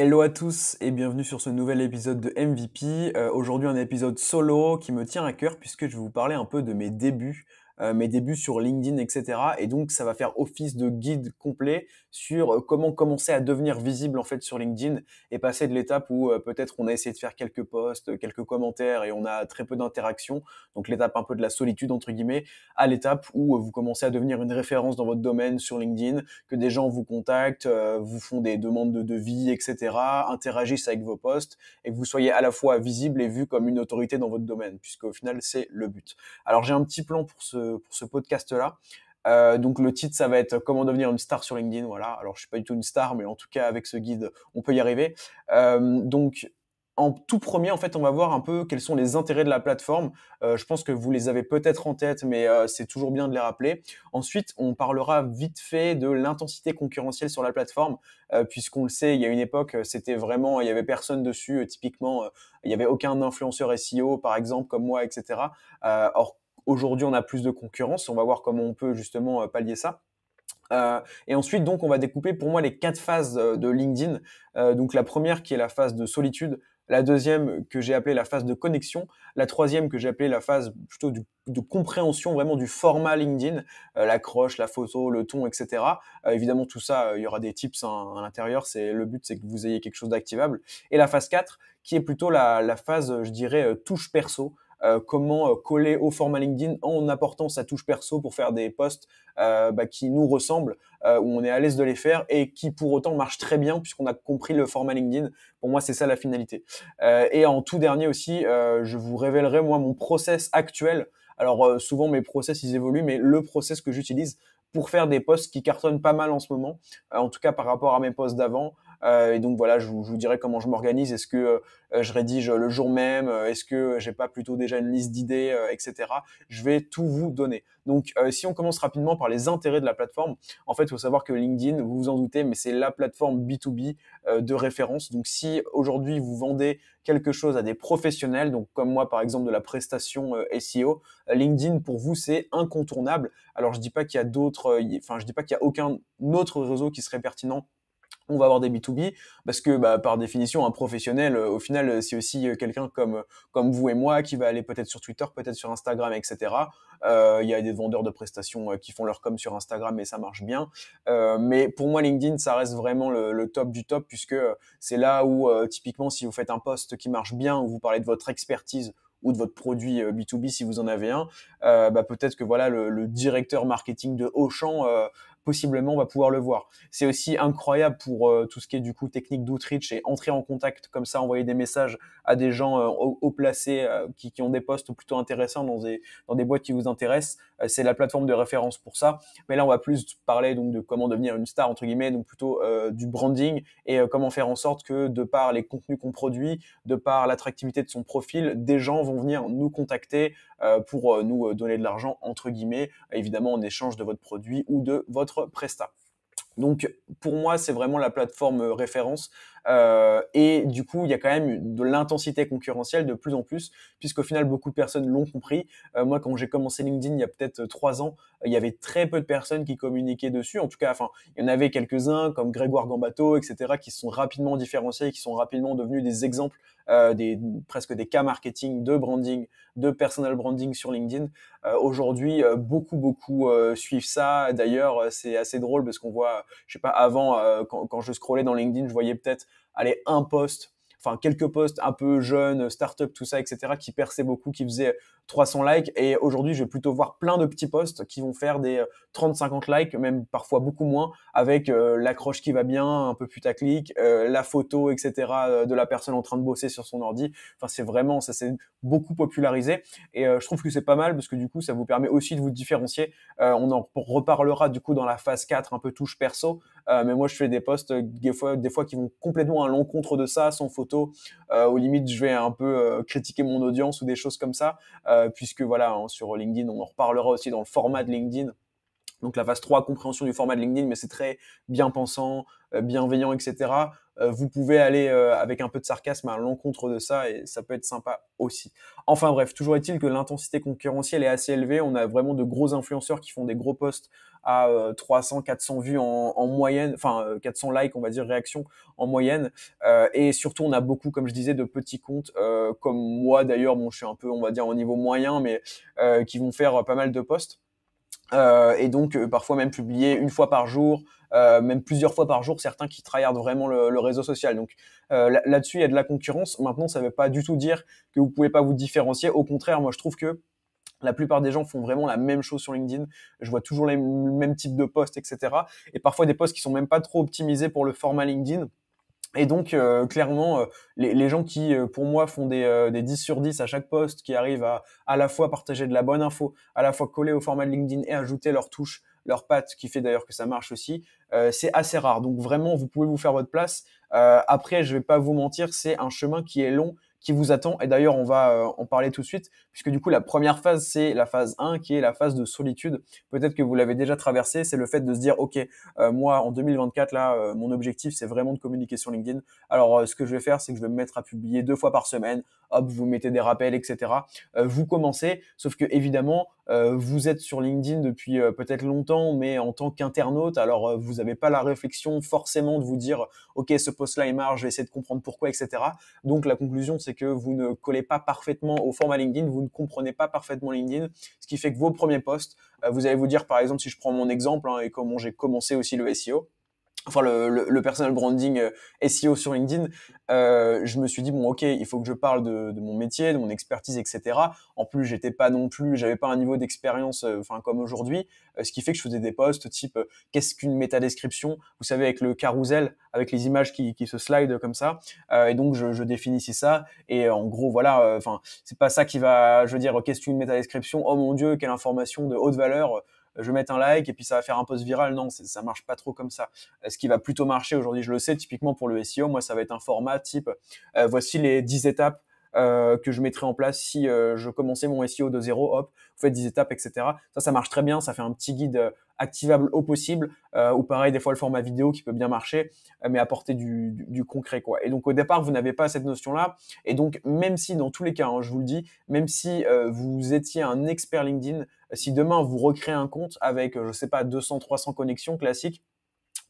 Hello à tous et bienvenue sur ce nouvel épisode de MVP. Euh, aujourd'hui un épisode solo qui me tient à cœur puisque je vais vous parler un peu de mes débuts euh, mes débuts sur LinkedIn, etc. Et donc, ça va faire office de guide complet sur euh, comment commencer à devenir visible en fait sur LinkedIn et passer de l'étape où euh, peut-être on a essayé de faire quelques posts, quelques commentaires et on a très peu d'interactions, donc l'étape un peu de la solitude entre guillemets, à l'étape où vous commencez à devenir une référence dans votre domaine sur LinkedIn, que des gens vous contactent, vous font des demandes de devis, etc., interagissent avec vos posts et que vous soyez à la fois visible et vu comme une autorité dans votre domaine, puisque au final c'est le but. Alors j'ai un petit plan pour ce pour ce podcast-là. Euh, donc le titre, ça va être Comment devenir une star sur LinkedIn. Voilà. Alors je suis pas du tout une star, mais en tout cas avec ce guide, on peut y arriver. Euh, donc en tout premier, en fait, on va voir un peu quels sont les intérêts de la plateforme. Euh, je pense que vous les avez peut-être en tête, mais c'est toujours bien de les rappeler. Ensuite, on parlera vite fait de l'intensité concurrentielle sur la plateforme, puisqu'on le sait, il y a une époque, c'était vraiment, il n'y avait personne dessus. typiquement, il n'y avait aucun influenceur SEO, par exemple, comme moi, etc. or Aujourd'hui, on a plus de concurrence. On va voir comment on peut justement euh, pallier ça. Euh, et ensuite, donc, on va découper pour moi les quatre phases euh, de LinkedIn. donc, la première qui est la phase de solitude, la deuxième que j'ai appelée la phase de connexion, la troisième que j'ai appelée la phase plutôt de compréhension vraiment du format LinkedIn, la l'accroche, la photo, le ton, etc. évidemment, tout ça, il y aura des tips hein, à l'intérieur. C'est le but, c'est que vous ayez quelque chose d'activable. Et la phase 4, qui est plutôt la phase, je dirais, touche perso. Euh, comment euh, coller au format LinkedIn en apportant sa touche perso pour faire des posts euh, bah, qui nous ressemblent, où on est à l'aise de les faire et qui pour autant marchent très bien puisqu'on a compris le format LinkedIn. Pour moi, c'est ça la finalité. et en tout dernier aussi, je vous révélerai moi mon process actuel. Alors souvent mes process ils évoluent, mais le process que j'utilise pour faire des posts qui cartonnent pas mal en ce moment, en tout cas par rapport à mes posts d'avant, euh, et donc voilà, je, vous dirai comment je m'organise. Est-ce que euh, je rédige le jour même euh, Est-ce que j'ai pas plutôt déjà une liste d'idées, etc. Je vais tout vous donner. Donc si on commence rapidement par les intérêts de la plateforme, en fait, il faut savoir que LinkedIn, vous vous en doutez, mais c'est la plateforme B2B de référence. Donc si aujourd'hui vous vendez quelque chose à des professionnels, donc comme moi par exemple de la prestation SEO, LinkedIn pour vous c'est incontournable. Alors je dis pas qu'il y a d'autres, enfin je dis pas qu'il y a aucun autre réseau qui serait pertinent on va avoir des B2B parce que bah, par définition un professionnel euh, au final c'est aussi euh, quelqu'un comme comme vous et moi qui va aller peut-être sur Twitter peut-être sur Instagram etc euh, il y a des vendeurs de prestations qui font leur com sur Instagram et ça marche bien mais pour moi LinkedIn ça reste vraiment le, top du top puisque c'est là où typiquement si vous faites un poste qui marche bien où vous parlez de votre expertise ou de votre produit B2B si vous en avez un, bah, peut-être que voilà le, directeur marketing de Auchan possiblement on va pouvoir le voir. C'est aussi incroyable pour euh, tout ce qui est du coup technique d'outreach et entrer en contact comme ça, envoyer des messages à des gens haut euh, placés euh, qui, ont des postes plutôt intéressants dans des, dans des boîtes qui vous intéressent. c'est la plateforme de référence pour ça. Mais là, on va plus parler donc de comment devenir une star entre guillemets, donc plutôt du branding et comment faire en sorte que de par les contenus qu'on produit, de par l'attractivité de son profil, des gens vont venir nous contacter pour nous donner de l'argent entre guillemets, évidemment en échange de votre produit ou de votre Presta. Donc pour moi, c'est vraiment la plateforme euh, référence euh, et du coup, il y a quand même de l'intensité concurrentielle de plus en plus, puisqu'au final, beaucoup de personnes l'ont compris. Euh, moi, quand j'ai commencé LinkedIn il y a peut-être trois ans, il y avait très peu de personnes qui communiquaient dessus. En tout cas, enfin, il y en avait quelques-uns comme Grégoire Gambato, etc., qui se sont rapidement différenciés, qui sont rapidement devenus des exemples, euh, des presque des cas marketing, de branding, de personal branding sur LinkedIn. Aujourd'hui, beaucoup, beaucoup suivent ça. D'ailleurs, c'est assez drôle parce qu'on voit, je sais pas, avant, quand, quand je scrollais dans LinkedIn, je voyais peut-être allez, un poste, enfin quelques postes un peu jeunes, start-up, tout ça, etc., qui perçaient beaucoup, qui faisaient 300 likes. Et aujourd'hui, je vais plutôt voir plein de petits posts qui vont faire des 30-50 euh, likes, même parfois beaucoup moins, avec euh, l'accroche qui va bien, un peu putaclic, euh, la photo, etc., de la personne en train de bosser sur son ordi. Enfin, c'est vraiment, ça s'est beaucoup popularisé. Et je trouve que c'est pas mal parce que du coup, ça vous permet aussi de vous différencier. on en reparlera du coup dans la phase 4, un peu touche perso, euh, mais moi, je fais des posts euh, des fois, qui vont complètement à l'encontre de ça, sans photo. Au euh, aux limites, je vais un peu critiquer mon audience ou des choses comme ça, puisque voilà, hein, sur LinkedIn, on en reparlera aussi dans le format de LinkedIn. Donc la phase 3, compréhension du format de LinkedIn, mais c'est très bien pensant, bienveillant, etc. Euh, vous pouvez aller euh, avec un peu de sarcasme à l'encontre de ça et ça peut être sympa aussi. Enfin bref, toujours est-il que l'intensité concurrentielle est assez élevée. On a vraiment de gros influenceurs qui font des gros posts à 300, euh, 400 vues en, moyenne, enfin 400 likes, on va dire réactions en moyenne. et surtout, on a beaucoup, comme je disais, de petits comptes comme moi d'ailleurs. Bon, je suis un peu, on va dire, au niveau moyen, mais qui vont faire pas mal de posts. et donc parfois même publier une fois par jour, euh, même plusieurs fois par jour, certains qui tryhardent vraiment le, réseau social. Donc euh, là-dessus, il y a de la concurrence. Maintenant, ça ne veut pas du tout dire que vous ne pouvez pas vous différencier. Au contraire, moi, je trouve que la plupart des gens font vraiment la même chose sur LinkedIn. Je vois toujours les, le même type de posts, etc. Et parfois des posts qui sont même pas trop optimisés pour le format LinkedIn. Et donc, euh, clairement, les, gens qui, pour moi, font des, 10 sur 10 à chaque poste, qui arrivent à à la fois partager de la bonne info, à la fois coller au format LinkedIn et ajouter leur touche leur patte, qui fait d'ailleurs que ça marche aussi, euh, c'est assez rare. Donc vraiment, vous pouvez vous faire votre place. Euh, après, je vais pas vous mentir, c'est un chemin qui est long qui vous attend. Et d'ailleurs, on va euh, en parler tout de suite, puisque du coup, la première phase, c'est la phase 1, qui est la phase de solitude. Peut-être que vous l'avez déjà traversée, c'est le fait de se dire, OK, euh, moi, en 2024, là, euh, mon objectif, c'est vraiment de communiquer sur LinkedIn. Alors, ce que je vais faire, c'est que je vais me mettre à publier deux fois par semaine. Hop, vous mettez des rappels, etc. vous commencez, sauf que, évidemment, vous êtes sur LinkedIn depuis peut-être longtemps, mais en tant qu'internaute, alors vous n'avez pas la réflexion forcément de vous dire, OK, ce post-là est marche, je vais essayer de comprendre pourquoi, etc. Donc, la conclusion, c'est c'est que vous ne collez pas parfaitement au format LinkedIn, vous ne comprenez pas parfaitement LinkedIn, ce qui fait que vos premiers posts, euh, vous allez vous dire, par exemple, si je prends mon exemple hein, et comment j'ai commencé aussi le SEO, enfin le, le, le, personal branding euh, SEO sur LinkedIn, euh, je me suis dit bon ok, il faut que je parle de, de mon métier, de mon expertise, etc. En plus, j'étais pas non plus, j'avais pas un niveau d'expérience, euh, enfin comme aujourd'hui, euh, ce qui fait que je faisais des posts type qu'est-ce qu'une méta description, vous savez avec le carousel, avec les images qui, qui se slide comme ça, et donc je, je, définissais ça et en gros voilà, enfin c'est pas ça qui va, je veux dire qu'est-ce qu'une méta description, oh mon dieu, quelle information de haute valeur je vais mettre un like et puis ça va faire un post viral. Non, ça marche pas trop comme ça. Euh, ce qui va plutôt marcher aujourd'hui, je le sais, typiquement pour le SEO, moi, ça va être un format type, euh, voici les 10 étapes euh, que je mettrais en place si euh, je commençais mon SEO de zéro. Hop, vous faites des étapes, etc. Ça, ça marche très bien. Ça fait un petit guide euh, activable au possible. ou pareil, des fois le format vidéo qui peut bien marcher, mais apporter du, du, concret, quoi. Et donc au départ, vous n'avez pas cette notion-là. Et donc même si dans tous les cas, hein, je vous le dis, même si vous étiez un expert LinkedIn, si demain vous recréez un compte avec, je sais pas, 200, 300 connexions classiques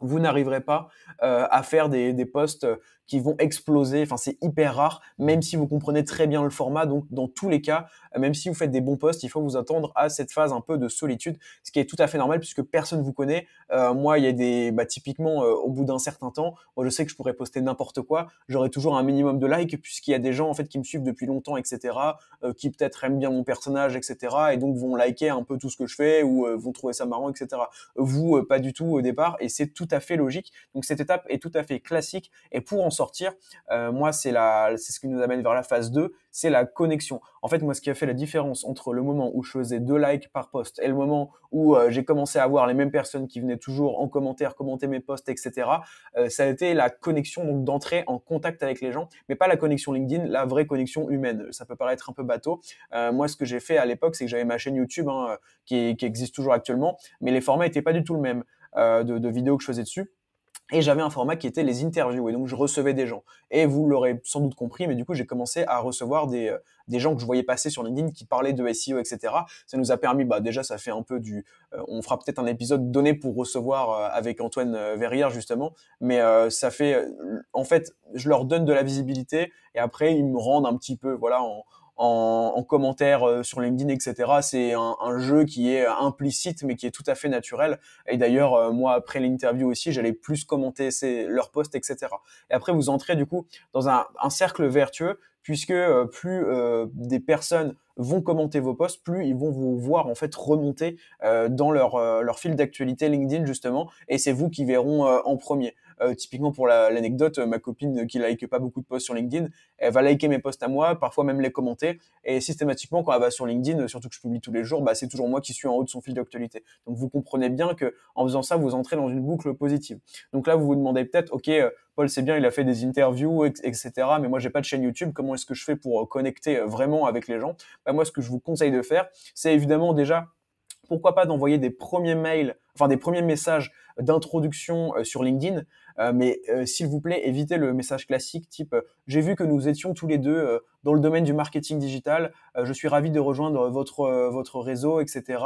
vous n'arriverez pas euh, à faire des, posts euh, qui vont exploser. Enfin, c'est hyper rare, même si vous comprenez très bien le format. Donc, dans tous les cas, même si vous faites des bons posts, il faut vous attendre à cette phase un peu de solitude, ce qui est tout à fait normal puisque personne vous connaît. Euh, moi, il y a des, bah, typiquement, au bout d'un certain temps, je sais que je pourrais poster n'importe quoi, j'aurai toujours un minimum de likes puisqu'il y a des gens en fait qui me suivent depuis longtemps, etc., qui peut-être aiment bien mon personnage, etc., et donc vont liker un peu tout ce que je fais ou vont trouver ça marrant, etc. Vous, pas du tout au départ, et c'est tout tout à fait logique. Donc cette étape est tout à fait classique. Et pour en sortir, euh, moi, c'est c'est ce qui nous amène vers la phase 2, c'est la connexion. En fait, moi, ce qui a fait la différence entre le moment où je faisais deux likes par post et le moment où euh, j'ai commencé à voir les mêmes personnes qui venaient toujours en commentaire commenter mes posts, etc., euh, ça a été la connexion donc d'entrer en contact avec les gens, mais pas la connexion LinkedIn, la vraie connexion humaine. Ça peut paraître un peu bateau. moi, ce que j'ai fait à l'époque, c'est que j'avais ma chaîne YouTube hein, qui, qui existe toujours actuellement, mais les formats n'étaient pas du tout le même. Euh, de, vidéos que je faisais dessus. Et j'avais un format qui était les interviews. Et donc, je recevais des gens. Et vous l'aurez sans doute compris, mais du coup, j'ai commencé à recevoir des, euh, des gens que je voyais passer sur LinkedIn qui parlaient de SEO, etc. Ça nous a permis, bah, déjà, ça fait un peu du. Euh, on fera peut-être un épisode donné pour recevoir avec Antoine Verrière, justement. Mais ça fait. en fait, je leur donne de la visibilité et après, ils me rendent un petit peu, voilà, en, en, en commentaire euh, sur LinkedIn, etc. C'est un, un, jeu qui est euh, implicite, mais qui est tout à fait naturel. Et d'ailleurs, euh, moi, après l'interview aussi, j'allais plus commenter leurs posts, etc. Et après, vous entrez du coup dans un, un cercle vertueux, puisque plus des personnes vont commenter vos posts, plus ils vont vous voir en fait remonter dans leur, leur fil d'actualité LinkedIn justement, et c'est vous qui verront en premier. Euh, typiquement pour l'anecdote, euh, ma copine qui like pas beaucoup de posts sur LinkedIn, elle va liker mes posts à moi, parfois même les commenter. Et systématiquement, quand elle va sur LinkedIn, euh, surtout que je publie tous les jours, bah, c'est toujours moi qui suis en haut de son fil d'actualité. Donc vous comprenez bien que en faisant ça, vous entrez dans une boucle positive. Donc là, vous vous demandez peut-être, ok, Paul, c'est bien, il a fait des interviews, etc. Mais moi, j'ai pas de chaîne YouTube. Comment est-ce que je fais pour connecter vraiment avec les gens bah, Moi, ce que je vous conseille de faire, c'est évidemment déjà pourquoi pas d'envoyer des premiers mails, enfin des premiers messages d'introduction euh, sur LinkedIn. Euh, mais euh, s'il vous plaît, évitez le message classique type j'ai vu que nous étions tous les deux dans le domaine du marketing digital. je suis ravi de rejoindre votre votre réseau, etc.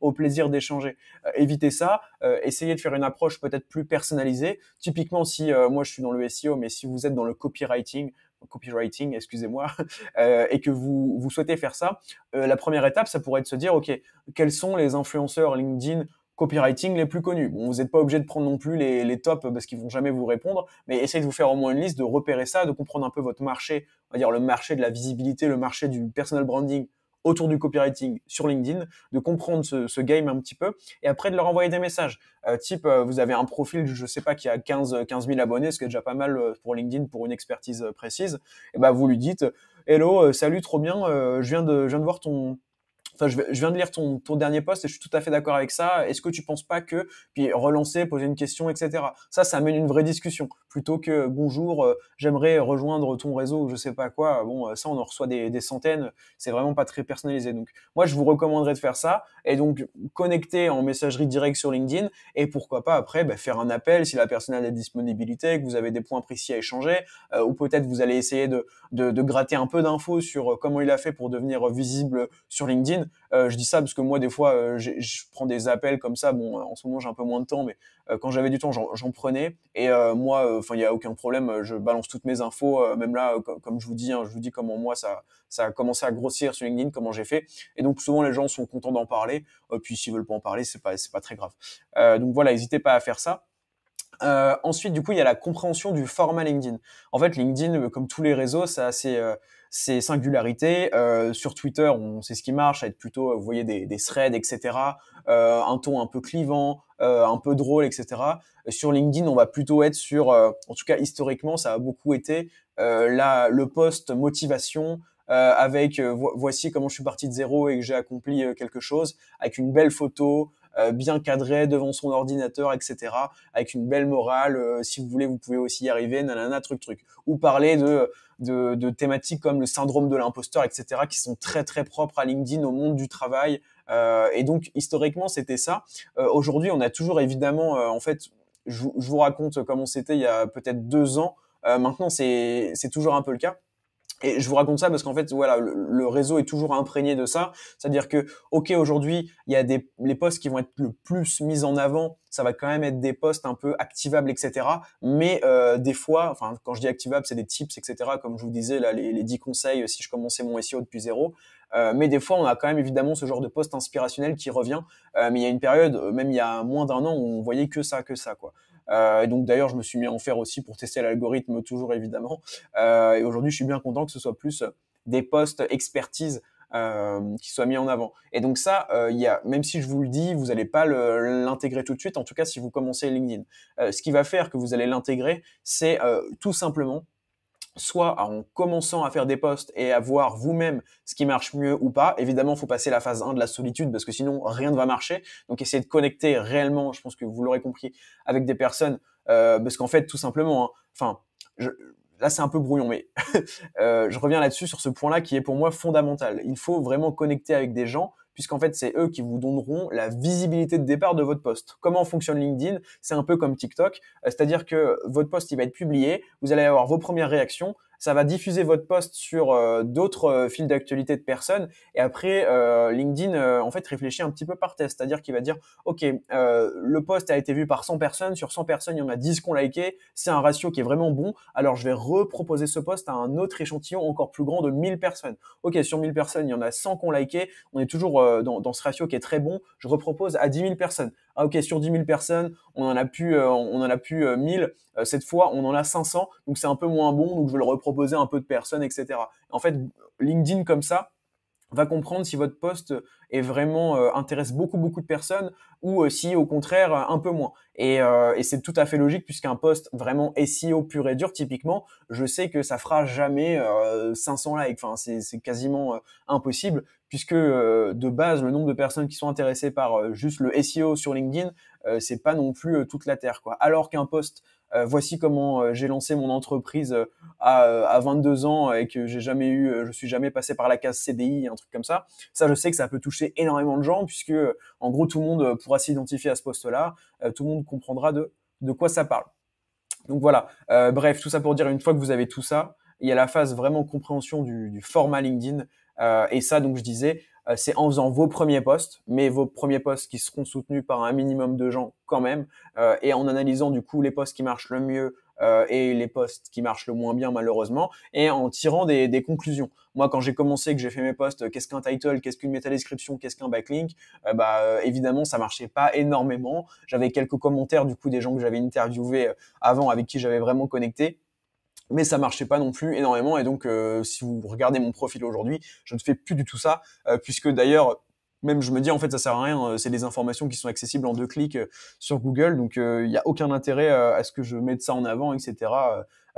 au plaisir d'échanger. évitez ça. essayez de faire une approche peut-être plus personnalisée. Typiquement, si moi je suis dans le SEO, mais si vous êtes dans le copywriting, copywriting, excusez-moi, et que vous, vous souhaitez faire ça, la première étape, ça pourrait être de se dire, OK, quels sont les influenceurs LinkedIn copywriting les plus connus. Bon, vous n'êtes pas obligé de prendre non plus les, les tops parce qu'ils vont jamais vous répondre, mais essayez de vous faire au moins une liste, de repérer ça, de comprendre un peu votre marché, on va dire le marché de la visibilité, le marché du personal branding autour du copywriting sur LinkedIn, de comprendre ce, game un petit peu, et après de leur envoyer des messages. Euh, type, euh, vous avez un profil, je sais pas, qui a 15, 000 abonnés, ce qui est déjà pas mal euh, pour LinkedIn, pour une expertise précise, et ben vous lui dites, hello, salut, trop bien, je, viens de, je viens de voir ton, Enfin, je, viens de lire ton, ton dernier poste et je suis tout à fait d'accord avec ça. Est-ce que tu penses pas que puis relancer, poser une question, etc. Ça, ça amène une vraie discussion plutôt que euh, bonjour, euh, j'aimerais rejoindre ton réseau ou je sais pas quoi. Bon, euh, ça, on en reçoit des, des centaines. C'est vraiment pas très personnalisé. Donc, moi, je vous recommanderais de faire ça et donc connecter en messagerie directe sur LinkedIn et pourquoi pas après bah, faire un appel si la personne a des disponibilités, que vous avez des points précis à échanger ou peut-être vous allez essayer de, de, de gratter un peu d'infos sur comment il a fait pour devenir visible sur LinkedIn euh, je dis ça parce que moi, des fois, euh, je prends des appels comme ça. Bon, en ce moment, j'ai un peu moins de temps, mais euh, quand j'avais du temps, j'en prenais. Et moi, il n'y a aucun problème. Je balance toutes mes infos. même là, comme je vous dis, hein, je vous dis comment moi ça, a commencé à grossir sur LinkedIn, comment j'ai fait. Et donc souvent, les gens sont contents d'en parler. puis s'ils veulent pas en parler, c'est pas, pas très grave. donc voilà, n'hésitez pas à faire ça. ensuite, du coup, il y a la compréhension du format LinkedIn. En fait, LinkedIn, comme tous les réseaux, c'est assez, ses singularités. Euh, sur Twitter, on sait ce qui marche, être plutôt, euh, vous voyez, des, threads, etc. Euh, un ton un peu clivant, euh, un peu drôle, etc. Sur LinkedIn, on va plutôt être sur, en tout cas historiquement, ça a beaucoup été là le post motivation. avec voici comment je suis parti de zéro et que j'ai accompli quelque chose, avec une belle photo, euh, bien cadré devant son ordinateur, etc. Avec une belle morale. Euh, si vous voulez, vous pouvez aussi y arriver, nanana, truc, truc. Ou parler de, de, de thématiques comme le syndrome de l'imposteur, etc., qui sont très, très propres à LinkedIn, au monde du travail. Euh, et donc, historiquement, c'était ça. Aujourd'hui, on a toujours évidemment, en fait, je, je vous raconte comment c'était il y a peut-être deux ans. Euh, maintenant, c'est toujours un peu le cas. Et je vous raconte ça parce qu'en fait, voilà, le, réseau est toujours imprégné de ça. C'est-à-dire que, ok, aujourd'hui, il y a des, les postes qui vont être le plus mis en avant. Ça va quand même être des postes un peu activables, etc. Mais euh, des fois, enfin, quand je dis activables, c'est des tips, etc. Comme je vous disais, là, les, les 10 conseils euh, si je commençais mon SEO depuis zéro. Euh, mais des fois, on a quand même évidemment ce genre de poste inspirationnel qui revient. Euh, mais il y a une période, euh, même il y a moins d'un an, où on voyait que ça, que ça, quoi. Euh, et donc d'ailleurs, je me suis mis à en faire aussi pour tester l'algorithme, toujours évidemment. Euh, et aujourd'hui, je suis bien content que ce soit plus euh, des postes expertise qui soient mis en avant. Et donc ça, euh, y a, même si je vous le dis, vous n'allez pas l'intégrer tout de suite, en tout cas si vous commencez LinkedIn. ce qui va faire que vous allez l'intégrer, c'est tout simplement soit en commençant à faire des posts et à voir vous-même ce qui marche mieux ou pas. Évidemment, il faut passer la phase 1 de la solitude parce que sinon rien ne va marcher. Donc essayez de connecter réellement, je pense que vous l'aurez compris, avec des personnes euh, parce qu'en fait tout simplement, hein, enfin, là c'est un peu brouillon, mais euh, je reviens là-dessus sur ce point-là qui est pour moi fondamental. Il faut vraiment connecter avec des gens puisqu'en fait, c'est eux qui vous donneront la visibilité de départ de votre poste. Comment fonctionne LinkedIn C'est un peu comme TikTok, euh, c'est-à-dire que votre poste, il va être publié, vous allez avoir vos premières réactions, ça va diffuser votre post sur euh, d'autres euh, fils d'actualité de personnes. Et après, euh, LinkedIn, en fait, réfléchit un petit peu par test. C'est-à-dire qu'il va dire, OK, le post a été vu par 100 personnes. Sur 100 personnes, il y en a 10 qu'on ont liké. C'est un ratio qui est vraiment bon. Alors, je vais reproposer ce post à un autre échantillon encore plus grand de 1000 personnes. OK, sur 1000 personnes, il y en a 100 qu'on ont liké. On est toujours dans, dans ce ratio qui est très bon. Je repropose à 10 000 personnes ah, ok, sur 10 000 personnes, on en a plus euh, on en a pu 1000. Euh, euh, cette fois, on en a 500, donc c'est un peu moins bon, donc je vais le reproposer à un peu de personnes, etc. En fait, LinkedIn comme ça, va comprendre si votre poste euh, est vraiment euh, intéresse beaucoup beaucoup de personnes ou euh, si au contraire un peu moins. Et, c'est tout à fait logique puisqu'un poste vraiment SEO pur et dur typiquement, je sais que ça fera jamais 500 likes. Enfin, c'est quasiment impossible puisque de base le nombre de personnes qui sont intéressées par juste le SEO sur LinkedIn, c'est pas non plus toute la terre quoi. Alors qu'un poste euh, voici comment euh, j'ai lancé mon entreprise euh, à, 22 ans et que j'ai jamais eu, je suis jamais passé par la case CDI, un truc comme ça. Ça, je sais que ça peut toucher énormément de gens puisque, en gros, tout le monde pourra s'identifier à ce poste-là. tout le monde comprendra de, quoi ça parle. Donc voilà. bref, tout ça pour dire une fois que vous avez tout ça, il y a la phase vraiment compréhension du, format LinkedIn. et ça, donc je disais, euh, c'est en faisant vos premiers postes, mais vos premiers postes qui seront soutenus par un minimum de gens quand même, euh, et en analysant du coup les postes qui marchent le mieux, euh, et les postes qui marchent le moins bien malheureusement, et en tirant des, conclusions. Moi, quand j'ai commencé, que j'ai fait mes posts, qu'est-ce qu'un title, qu'est-ce qu'une méta description, qu'est-ce qu'un backlink, bah, évidemment ça marchait pas énormément. J'avais quelques commentaires du coup des gens que j'avais interviewés avant, avec qui j'avais vraiment connecté, mais ça marchait pas non plus énormément et donc euh, si vous regardez mon profil aujourd'hui je ne fais plus du tout ça euh, puisque d'ailleurs même je me dis en fait ça sert à rien euh, c'est des informations qui sont accessibles en deux clics sur Google donc il n'y a aucun intérêt à ce que je mette ça en avant etc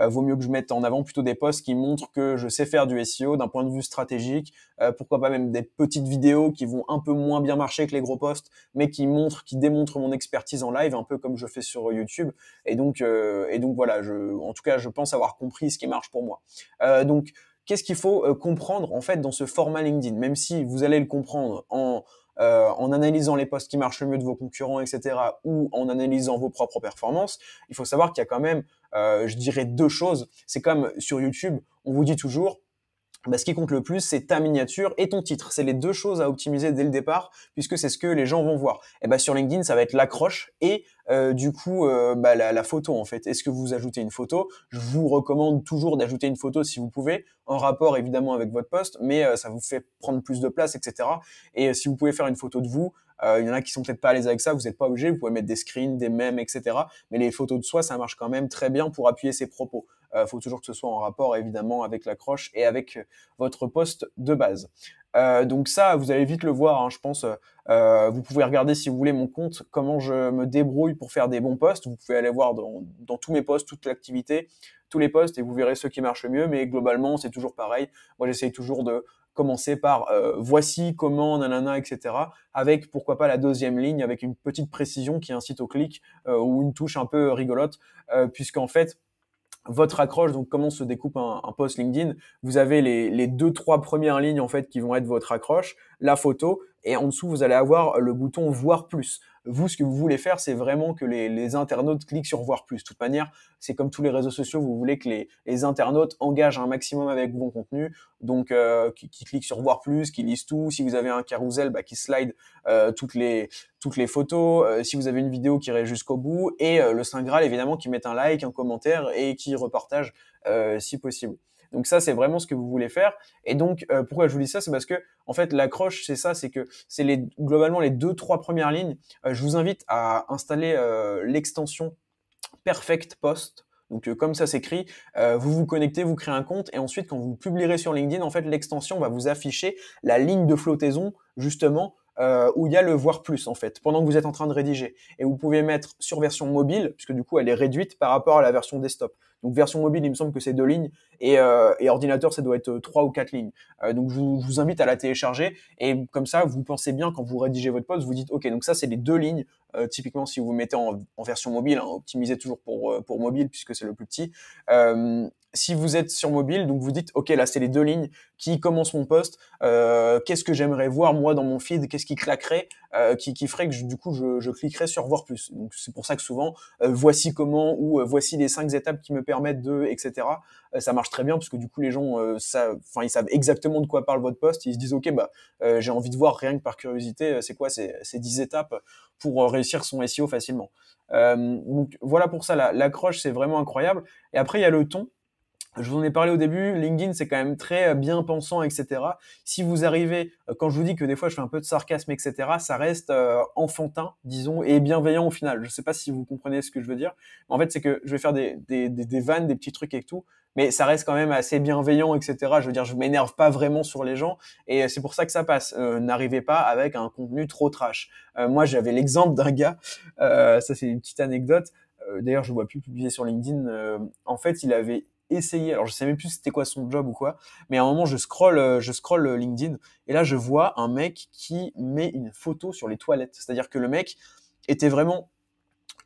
euh, vaut mieux que je mette en avant plutôt des posts qui montrent que je sais faire du SEO d'un point de vue stratégique. Euh, pourquoi pas même des petites vidéos qui vont un peu moins bien marcher que les gros posts, mais qui montrent, qui démontrent mon expertise en live, un peu comme je fais sur YouTube. Et donc, euh, et donc voilà. Je, en tout cas, je pense avoir compris ce qui marche pour moi. donc qu'est-ce qu'il faut comprendre en fait dans ce format LinkedIn, même si vous allez le comprendre en, en analysant les posts qui marchent le mieux de vos concurrents, etc., ou en analysant vos propres performances, il faut savoir qu'il y a quand même euh, je dirais deux choses. C'est comme sur YouTube, on vous dit toujours, bah, ce qui compte le plus, c'est ta miniature et ton titre. C'est les deux choses à optimiser dès le départ, puisque c'est ce que les gens vont voir. Et bah, sur LinkedIn, ça va être l'accroche et euh, du coup euh, bah, la, photo en fait. Est-ce que vous ajoutez une photo Je vous recommande toujours d'ajouter une photo si vous pouvez, en rapport évidemment avec votre poste, mais ça vous fait prendre plus de place, etc. Et si vous pouvez faire une photo de vous, euh, il y en a qui sont peut-être pas à l'aise avec ça, vous n'êtes pas obligé, vous pouvez mettre des screens, des mèmes, etc. Mais les photos de soi, ça marche quand même très bien pour appuyer ses propos. Il euh, faut toujours que ce soit en rapport évidemment avec l'accroche et avec votre poste de base. Euh, donc ça, vous allez vite le voir, hein, je pense. vous pouvez regarder si vous voulez mon compte, comment je me débrouille pour faire des bons posts. Vous pouvez aller voir dans, dans tous mes posts, toute l'activité, tous les posts, et vous verrez ceux qui marchent mieux. Mais globalement, c'est toujours pareil. Moi, j'essaye toujours de commencer par euh, voici comment nanana etc avec pourquoi pas la deuxième ligne avec une petite précision qui incite au clic euh, ou une touche un peu rigolote euh, puisqu'en fait votre accroche, donc comment se découpe un, post LinkedIn, vous avez les, les deux, trois premières lignes en fait qui vont être votre accroche, la photo, et en dessous vous allez avoir le bouton voir plus. Vous, ce que vous voulez faire, c'est vraiment que les, internautes cliquent sur voir plus. De toute manière, c'est comme tous les réseaux sociaux, vous voulez que les, internautes engagent un maximum avec vos contenus, donc euh, qui, cliquent sur voir plus, qui lisent tout. Si vous avez un carousel, bah, qui slide euh, toutes les toutes les photos. Euh, si vous avez une vidéo qui reste jusqu'au bout et le Saint Graal évidemment qui met un like, un commentaire et qui repartage si possible. Donc ça, c'est vraiment ce que vous voulez faire. Et donc, euh, pourquoi je vous dis ça C'est parce que, en fait, l'accroche, c'est ça, c'est que c'est globalement les deux, trois premières lignes. Euh, je vous invite à installer euh, l'extension Perfect Post. Donc comme ça s'écrit, vous vous connectez, vous créez un compte et ensuite quand vous publierez sur LinkedIn, en fait l'extension va vous afficher la ligne de flottaison justement où il y a le voir plus en fait pendant que vous êtes en train de rédiger. Et vous pouvez mettre sur version mobile puisque du coup elle est réduite par rapport à la version desktop. Donc version mobile, il me semble que c'est deux lignes et, euh, ordinateur, ça doit être euh, trois ou quatre lignes. Euh, donc je vous, invite à la télécharger et comme ça, vous pensez bien quand vous rédigez votre poste, vous dites ok, donc ça c'est les deux lignes. typiquement, si vous, mettez en, version mobile, hein, optimisez toujours pour pour mobile puisque c'est le plus petit si vous êtes sur mobile, donc vous dites, OK, là, c'est les deux lignes qui commencent mon poste. Euh, qu'est-ce que j'aimerais voir, moi, dans mon feed Qu'est-ce qui claquerait euh, qui, qui, ferait que, je, du coup, je, je, cliquerais sur voir plus Donc, c'est pour ça que souvent, euh, voici comment ou voici les cinq étapes qui me permettent de, etc. ça marche très bien parce que, du coup, les gens, savent, enfin, ils savent exactement de quoi parle votre poste. Ils se disent, OK, bah, j'ai envie de voir rien que par curiosité, c'est quoi ces, ces étapes pour réussir son SEO facilement. donc, voilà pour ça, l'accroche la c'est vraiment incroyable. Et après, il y a le ton. Je vous en ai parlé au début, LinkedIn c'est quand même très euh, bien pensant, etc. Si vous arrivez, euh, quand je vous dis que des fois je fais un peu de sarcasme, etc., ça reste euh, enfantin, disons, et bienveillant au final. Je ne sais pas si vous comprenez ce que je veux dire. En fait, c'est que je vais faire des, des, des, vannes, des petits trucs et tout, mais ça reste quand même assez bienveillant, etc. Je veux dire, je m'énerve pas vraiment sur les gens, et c'est pour ça que ça passe. N'arrivez pas avec un contenu trop trash. moi, j'avais l'exemple d'un gars, ça c'est une petite anecdote. D'ailleurs, je ne vois plus publier sur LinkedIn. en fait, il avait essayer. Alors je sais même plus c'était quoi son job ou quoi, mais à un moment je scrolle euh, je scroll euh, LinkedIn et là je vois un mec qui met une photo sur les toilettes. C'est-à-dire que le mec était vraiment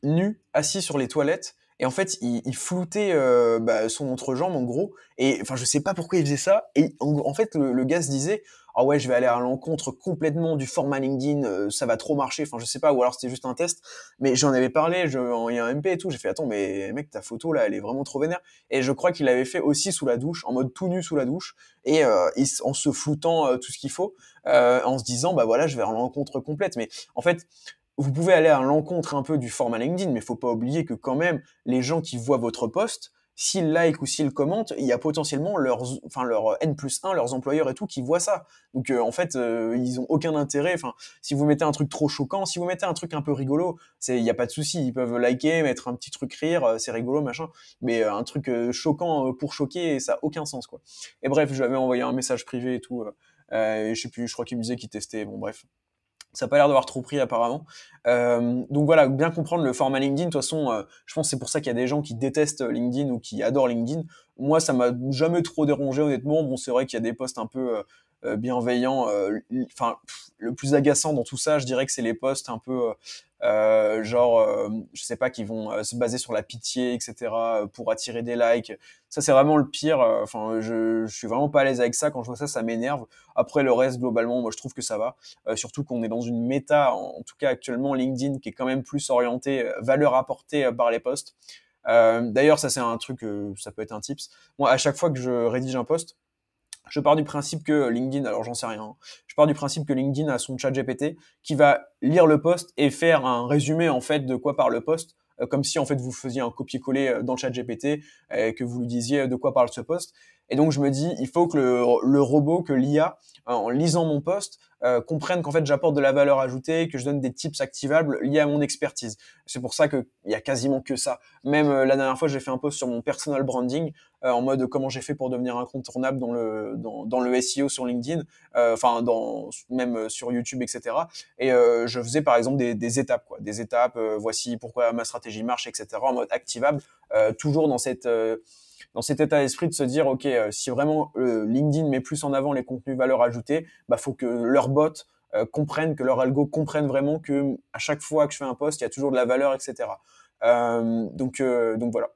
nu, assis sur les toilettes et en fait, il, il floutait euh, bah, son entrejambe, en gros. Et enfin, je sais pas pourquoi il faisait ça. Et en, fait, le, gars se disait Ah ouais, je vais aller à l'encontre complètement du format LinkedIn, euh, ça va trop marcher. Enfin, je sais pas, ou alors c'était juste un test. Mais j'en avais parlé, je, en, il y a un MP et tout. J'ai fait Attends, mais mec, ta photo là, elle est vraiment trop vénère. Et je crois qu'il l'avait fait aussi sous la douche, en mode tout nu sous la douche. Et euh, en se floutant tout ce qu'il faut, en se disant Bah voilà, je vais à l'encontre complète. Mais en fait, vous pouvez aller à l'encontre un peu du format LinkedIn, mais faut pas oublier que quand même, les gens qui voient votre poste, s'ils like ou s'ils commentent, il y a potentiellement leurs, enfin leur N plus 1, leurs employeurs et tout qui voient ça. Donc euh, en fait, euh, ils ont aucun intérêt. Enfin, si vous mettez un truc trop choquant, si vous mettez un truc un peu rigolo, c'est il n'y a pas de souci, ils peuvent liker, mettre un petit truc rire, euh, c'est rigolo machin. Mais un truc choquant pour choquer, ça a aucun sens quoi. Et bref, je lui avais envoyé un message privé et tout. et je sais plus, je crois qu'il me disait qu'il testait. Bon bref. Ça n'a pas l'air d'avoir trop pris apparemment. Euh, donc voilà, bien comprendre le format LinkedIn. De toute façon, euh, je pense c'est pour ça qu'il y a des gens qui détestent euh, LinkedIn ou qui adorent LinkedIn. Moi, ça m'a jamais trop dérangé honnêtement. Bon, c'est vrai qu'il y a des posts un peu bienveillants. Enfin, le plus agaçant dans tout ça, je dirais que c'est les posts un peu euh, genre, euh, je sais pas, qui vont euh, se baser sur la pitié, etc., pour attirer des likes. Ça, c'est vraiment le pire. Enfin, je, suis vraiment pas à l'aise avec ça. Quand je vois ça, ça m'énerve. Après, le reste, globalement, moi, je trouve que ça va. surtout qu'on est dans une méta, en, tout cas actuellement, LinkedIn, qui est quand même plus orientée valeur apportée par les posts. D'ailleurs, ça, c'est un truc, ça peut être un tips. Moi, à chaque fois que je rédige un post, je pars du principe que LinkedIn, alors j'en sais rien, hein. je pars du principe que LinkedIn a son chat GPT qui va lire le poste et faire un résumé en fait de quoi parle le poste, euh, comme si en fait vous faisiez un copier-coller euh, dans le chat GPT euh, et que vous lui disiez de quoi parle ce poste. Et donc je me dis, il faut que le, le robot, que l'IA, euh, en lisant mon poste, euh, comprenne qu'en fait j'apporte de la valeur ajoutée, que je donne des tips activables liés à mon expertise. C'est pour ça qu'il y a quasiment que ça. Même euh, la dernière fois, j'ai fait un post sur mon personal branding en mode comment j'ai fait pour devenir incontournable dans le dans, le SEO sur LinkedIn, enfin dans même sur YouTube, etc. Et je faisais par exemple des, des étapes, quoi, des étapes. voici pourquoi ma stratégie marche, etc. En mode activable, toujours dans cette dans cet état d'esprit de se dire, OK, euh, si vraiment euh, LinkedIn met plus en avant les contenus valeur ajoutée, bah, faut que leurs bots euh, comprennent, que leur algo comprenne vraiment que hum, à chaque fois que je fais un post, il y a toujours de la valeur, etc. donc, donc voilà.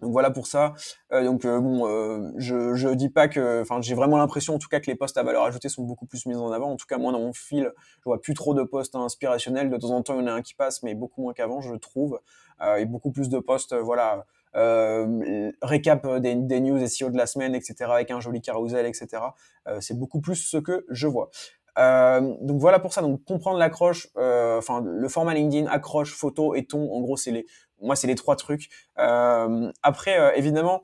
Donc voilà pour ça. donc bon, je je dis pas que, enfin j'ai vraiment l'impression en tout cas que les posts à valeur ajoutée sont beaucoup plus mis en avant. En tout cas moi dans mon fil, je vois plus trop de posts inspirationnels. De temps en temps il y en a un qui passe, mais beaucoup moins qu'avant je trouve, et beaucoup plus de posts voilà euh, récap des, des, news SEO de la semaine, etc., avec un joli carousel, etc. Euh, c'est beaucoup plus ce que je vois. Euh, donc voilà pour ça. Donc comprendre l'accroche, euh, enfin le format LinkedIn, accroche, photo et ton. En gros, c'est les, moi c'est les trois trucs. Euh, après, évidemment,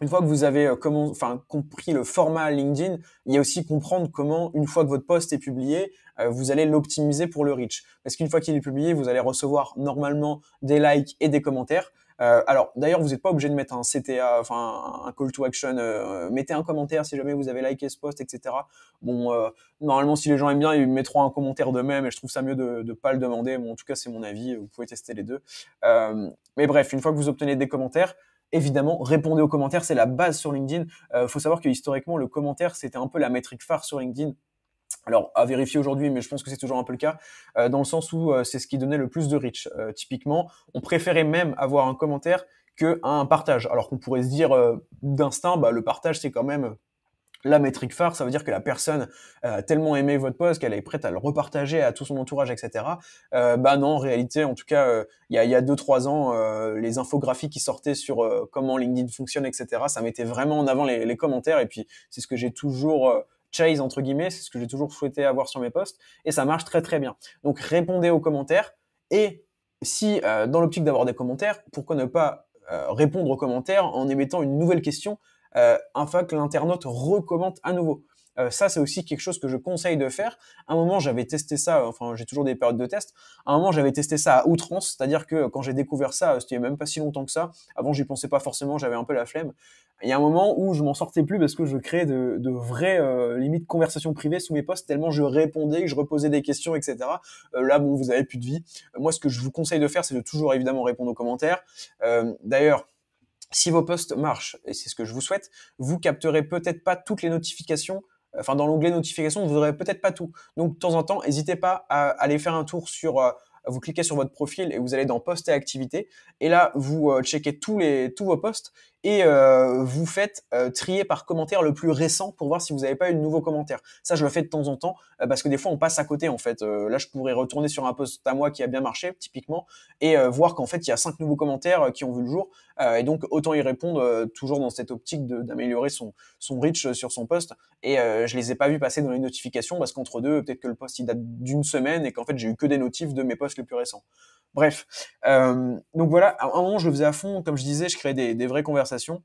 une fois que vous avez comment, enfin compris le format LinkedIn, il y a aussi comprendre comment, une fois que votre post est publié, vous allez l'optimiser pour le reach. Parce qu'une fois qu'il est publié, vous allez recevoir normalement des likes et des commentaires. Euh, alors d'ailleurs, vous n'êtes pas obligé de mettre un CTA, enfin un call to action. Euh, euh, mettez un commentaire si jamais vous avez liké ce post, etc. Bon, normalement, si les gens aiment bien, ils mettront un commentaire de même. et je trouve ça mieux de ne pas le demander. Bon, en tout cas, c'est mon avis. Vous pouvez tester les deux. mais bref, une fois que vous obtenez des commentaires, évidemment, répondez aux commentaires. C'est la base sur LinkedIn. Il faut savoir que historiquement, le commentaire c'était un peu la métrique phare sur LinkedIn alors, à vérifier aujourd'hui, mais je pense que c'est toujours un peu le cas, euh, dans le sens où euh, c'est ce qui donnait le plus de reach. Euh, typiquement, on préférait même avoir un commentaire qu'un partage. Alors qu'on pourrait se dire d'instinct, bah, le partage, c'est quand même la métrique phare, ça veut dire que la personne a tellement aimé votre post qu'elle est prête à le repartager à tout son entourage, etc. bah non, en réalité, en tout cas, il y a deux, 3 ans, les infographies qui sortaient sur comment LinkedIn fonctionne, etc., ça mettait vraiment en avant les, les commentaires. Et puis, c'est ce que j'ai toujours entre guillemets, c'est ce que j'ai toujours souhaité avoir sur mes posts, et ça marche très très bien. Donc répondez aux commentaires, et si euh, dans l'optique d'avoir des commentaires, pourquoi ne pas euh, répondre aux commentaires en émettant une nouvelle question euh, afin que l'internaute recommente à nouveau euh, ça, c'est aussi quelque chose que je conseille de faire. À un moment, j'avais testé ça, euh, enfin, j'ai toujours des périodes de test. À un moment, j'avais testé ça à outrance, c'est-à-dire que quand j'ai découvert ça, euh, c'était même pas si longtemps que ça. Avant, j'y pensais pas forcément, j'avais un peu la flemme. Il y a un moment où je m'en sortais plus parce que je créais de, de vraies limites de conversations privées sous mes posts tellement je répondais, que je reposais des questions, etc. là, bon, vous avez plus de vie. moi, ce que je vous conseille de faire, c'est de toujours évidemment répondre aux commentaires. D'ailleurs, si vos posts marchent, et c'est ce que je vous souhaite, vous capterez peut-être pas toutes les notifications enfin dans l'onglet notification, vous n'aurez peut-être pas tout. Donc de temps en temps, n'hésitez pas à aller faire un tour sur euh, vous cliquez sur votre profil et vous allez dans poste et activités. Et là, vous euh, checkez tous, les, tous vos posts et euh, vous faites euh, trier par commentaire le plus récent pour voir si vous n'avez pas eu de nouveau commentaire. Ça, je le fais de temps en temps euh, parce que des fois, on passe à côté en fait. là, je pourrais retourner sur un post à moi qui a bien marché, typiquement, et voir qu'en fait, il y a cinq nouveaux commentaires qui ont vu le jour. et donc, autant y répondre toujours dans cette optique d'améliorer son, son reach sur son post. Et je les ai pas vus passer dans les notifications parce qu'entre deux, peut-être que le post il date d'une semaine et qu'en fait, j'ai eu que des notifs de mes posts les plus récents. Bref, euh, donc voilà, à un moment je le faisais à fond, comme je disais, je créais des vraies conversations.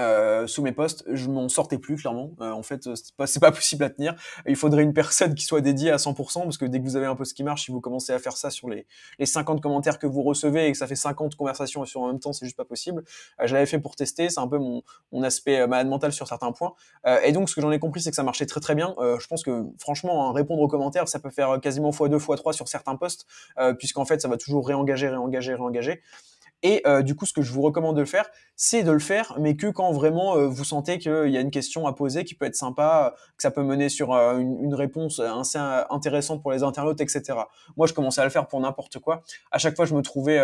Euh, sous mes postes, je m'en sortais plus clairement. Euh, en fait, c'est pas, pas possible à tenir. Il faudrait une personne qui soit dédiée à 100% parce que dès que vous avez un poste qui marche, si vous commencez à faire ça sur les, les 50 commentaires que vous recevez et que ça fait 50 conversations sur en même temps, c'est juste pas possible. Euh, je l'avais fait pour tester, c'est un peu mon, aspect malade mental sur certains points. et donc, ce que j'en ai compris, c'est que ça marchait très très bien. je pense que franchement, hein, répondre aux commentaires, ça peut faire quasiment fois deux, fois 3 sur certains postes, puisqu'en fait, ça va toujours réengager, réengager, réengager. Et euh, du coup, ce que je vous recommande de faire, c'est de le faire, mais que quand vraiment euh, vous sentez qu'il y a une question à poser qui peut être sympa, euh, que ça peut mener sur une, une, réponse assez intéressante pour les internautes, etc. Moi, je commençais à le faire pour n'importe quoi. À chaque fois, je me trouvais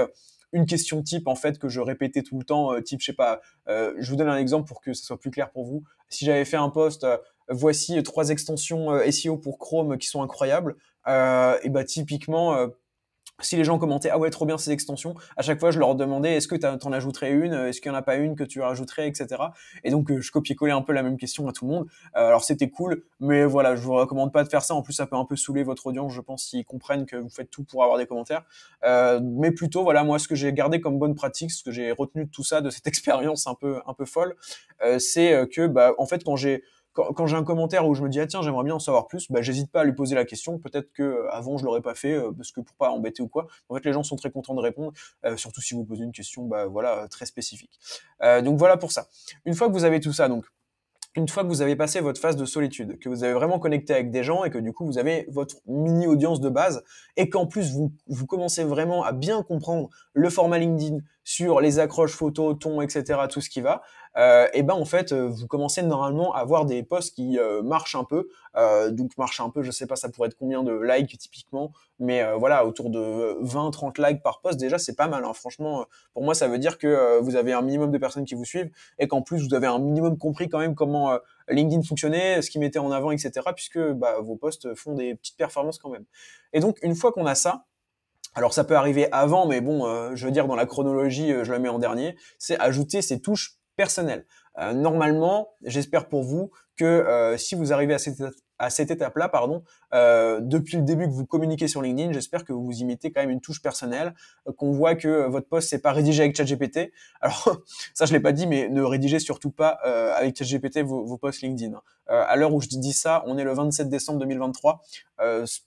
une question type en fait que je répétais tout le temps type je sais pas je vous donne un exemple pour que ce soit plus clair pour vous si j'avais fait un post voici trois extensions SEO pour Chrome qui sont incroyables et bah typiquement si les gens commentaient ah ouais trop bien ces extensions, à chaque fois je leur demandais est-ce que tu t'en ajouterais une, euh, est-ce qu'il n'y en a pas une que tu rajouterais, etc. Et donc euh, je copiais-collais un peu la même question à tout le monde. Euh, alors c'était cool, mais voilà je vous recommande pas de faire ça. En plus ça peut un peu saouler votre audience, je pense s'ils comprennent que vous faites tout pour avoir des commentaires. mais plutôt voilà moi ce que j'ai gardé comme bonne pratique, ce que j'ai retenu de tout ça de cette expérience un peu un peu folle, c'est que bah en fait quand j'ai quand, j'ai un commentaire où je me dis ah, tiens j'aimerais bien en savoir plus, bah j'hésite pas à lui poser la question. Peut-être qu'avant, avant je l'aurais pas fait euh, parce que pour pas embêter ou quoi. En fait les gens sont très contents de répondre, euh, surtout si vous posez une question bah, voilà euh, très spécifique. donc voilà pour ça. Une fois que vous avez tout ça donc une fois que vous avez passé votre phase de solitude, que vous avez vraiment connecté avec des gens et que du coup vous avez votre mini audience de base et qu'en plus vous, commencez vraiment à bien comprendre le format LinkedIn sur les accroches photos, ton, etc., tout ce qui va, euh, et eh ben en fait, euh, vous commencez normalement à avoir des posts qui euh, marchent un peu. Euh, donc marchent un peu, je sais pas, ça pourrait être combien de likes typiquement, mais voilà, autour de 20-30 likes par post, déjà c'est pas mal. Hein. Franchement, pour moi, ça veut dire que vous avez un minimum de personnes qui vous suivent et qu'en plus vous avez un minimum compris quand même comment LinkedIn fonctionnait, ce qu'ils mettait en avant, etc. Puisque bah, vos posts font des petites performances quand même. Et donc une fois qu'on a ça, alors ça peut arriver avant, mais bon, euh, je veux dire, dans la chronologie, euh, je la mets en dernier, c'est ajouter ces touches personnelles. Euh, normalement, j'espère pour vous que si vous arrivez à cette, à cette étape-là, pardon, euh, depuis le début que vous communiquez sur LinkedIn, j'espère que vous y mettez quand même une touche personnelle, euh, qu'on voit que euh, votre poste c'est pas rédigé avec ChatGPT. Alors ça je l'ai pas dit, mais ne rédigez surtout pas avec ChatGPT vos, vos posts LinkedIn. Hein. à l'heure où je dis ça, on est le 27 décembre 2023.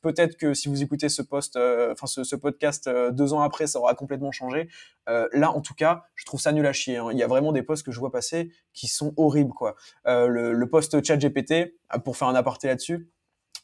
Peut-être que si vous écoutez ce post, enfin ce, podcast deux ans après, ça aura complètement changé. là en tout cas, je trouve ça nul à chier. Hein. Il y a vraiment des posts que je vois passer qui sont horribles quoi. le, le post ChatGPT, ah, pour faire un aparté là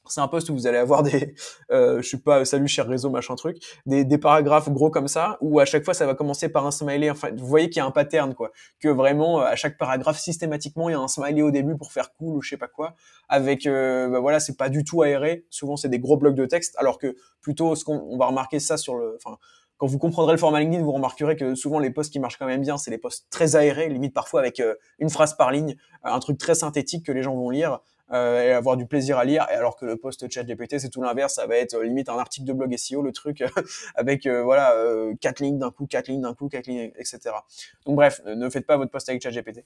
c'est un poste où vous allez avoir des, euh, je sais pas, salut cher réseau, machin truc, des, paragraphes gros comme ça, où à chaque fois ça va commencer par un smiley. Enfin, vous voyez qu'il y a un pattern, quoi. Que vraiment, euh, à chaque paragraphe, systématiquement, il y a un smiley au début pour faire cool ou je sais pas quoi. Avec, euh, bah voilà, c'est pas du tout aéré. Souvent, c'est des gros blocs de texte, alors que plutôt, ce qu'on on va remarquer ça sur le, enfin, quand vous comprendrez le format LinkedIn, vous remarquerez que souvent les posts qui marchent quand même bien, c'est les posts très aérés, limite parfois avec une phrase par ligne, un truc très synthétique que les gens vont lire, euh, et avoir du plaisir à lire. et Alors que le post chat GPT, c'est tout l'inverse. Ça va être euh, limite un article de blog SEO, le truc avec euh, voilà quatre lignes d'un coup, quatre lignes d'un coup, quatre lignes, etc. Donc bref, ne faites pas votre post avec chat GPT.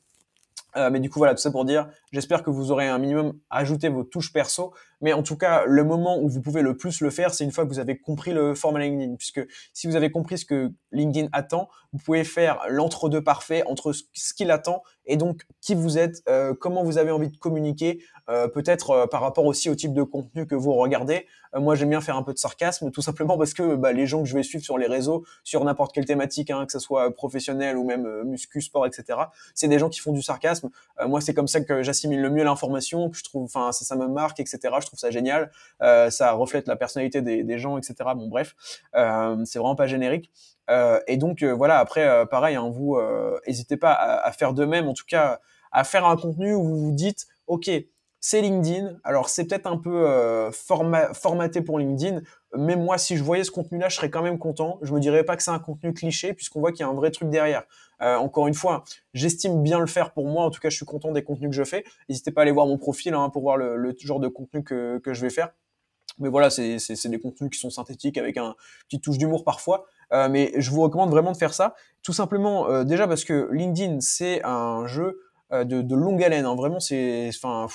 mais du coup, voilà, tout ça pour dire, j'espère que vous aurez un minimum ajouté vos touches perso, mais en tout cas, le moment où vous pouvez le plus le faire, c'est une fois que vous avez compris le format LinkedIn. Puisque si vous avez compris ce que LinkedIn attend, vous pouvez faire l'entre-deux parfait entre ce qu'il attend et donc qui vous êtes, euh, comment vous avez envie de communiquer, euh, peut-être euh, par rapport aussi au type de contenu que vous regardez. moi, j'aime bien faire un peu de sarcasme, tout simplement parce que bah, les gens que je vais suivre sur les réseaux, sur n'importe quelle thématique, hein, que ce soit professionnel ou même muscu, sport, etc., c'est des gens qui font du sarcasme. moi, c'est comme ça que j'assimile le mieux l'information, que je trouve, enfin, ça, ça me marque, etc trouve ça génial. Euh, ça reflète la personnalité des, gens, etc. Bon, bref, euh, c'est vraiment pas générique. Euh, et donc voilà, après, pareil, hein, vous n'hésitez pas à, faire de même, en tout cas, à faire un contenu où vous vous dites, ok, c'est LinkedIn. Alors c'est peut-être un peu formaté pour LinkedIn, mais moi si je voyais ce contenu-là, je serais quand même content. Je me dirais pas que c'est un contenu cliché puisqu'on voit qu'il y a un vrai truc derrière. Euh, encore une fois, j'estime bien le faire pour moi. En tout cas, je suis content des contenus que je fais. N'hésitez pas à aller voir mon profil hein, pour voir le, genre de contenu que, que je vais faire. Mais voilà, c'est des contenus qui sont synthétiques avec un petit touche d'humour parfois. Euh, mais je vous recommande vraiment de faire ça. Tout simplement, euh, déjà parce que LinkedIn, c'est un jeu de, de, longue haleine. Hein. Vraiment, c'est, enfin,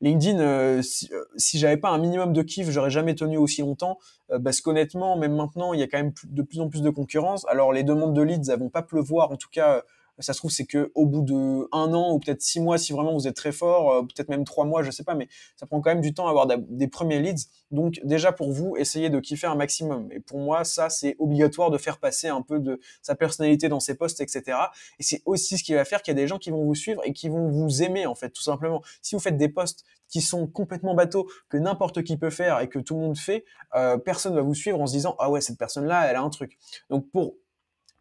LinkedIn, euh, euh, si, j'avais pas un minimum de kiff, j'aurais jamais tenu aussi longtemps. Euh, parce qu'honnêtement, même maintenant, il y a quand même de plus en plus de concurrence. Alors les demandes de leads, elles vont pas pleuvoir, en tout cas ça se trouve c'est que au bout de un an ou peut-être six mois si vraiment vous êtes très fort, euh, peut-être même trois mois, je sais pas, mais ça prend quand même du temps à avoir des premiers leads. Donc déjà pour vous, essayez de kiffer un maximum. Et pour moi, ça c'est obligatoire de faire passer un peu de sa personnalité dans ses posts, etc. Et c'est aussi ce qui va faire qu'il y a des gens qui vont vous suivre et qui vont vous aimer en fait, tout simplement. Si vous faites des posts qui sont complètement bateaux, que n'importe qui peut faire et que tout le monde fait, personne euh, personne va vous suivre en se disant ah ouais cette personne là elle a un truc. Donc pour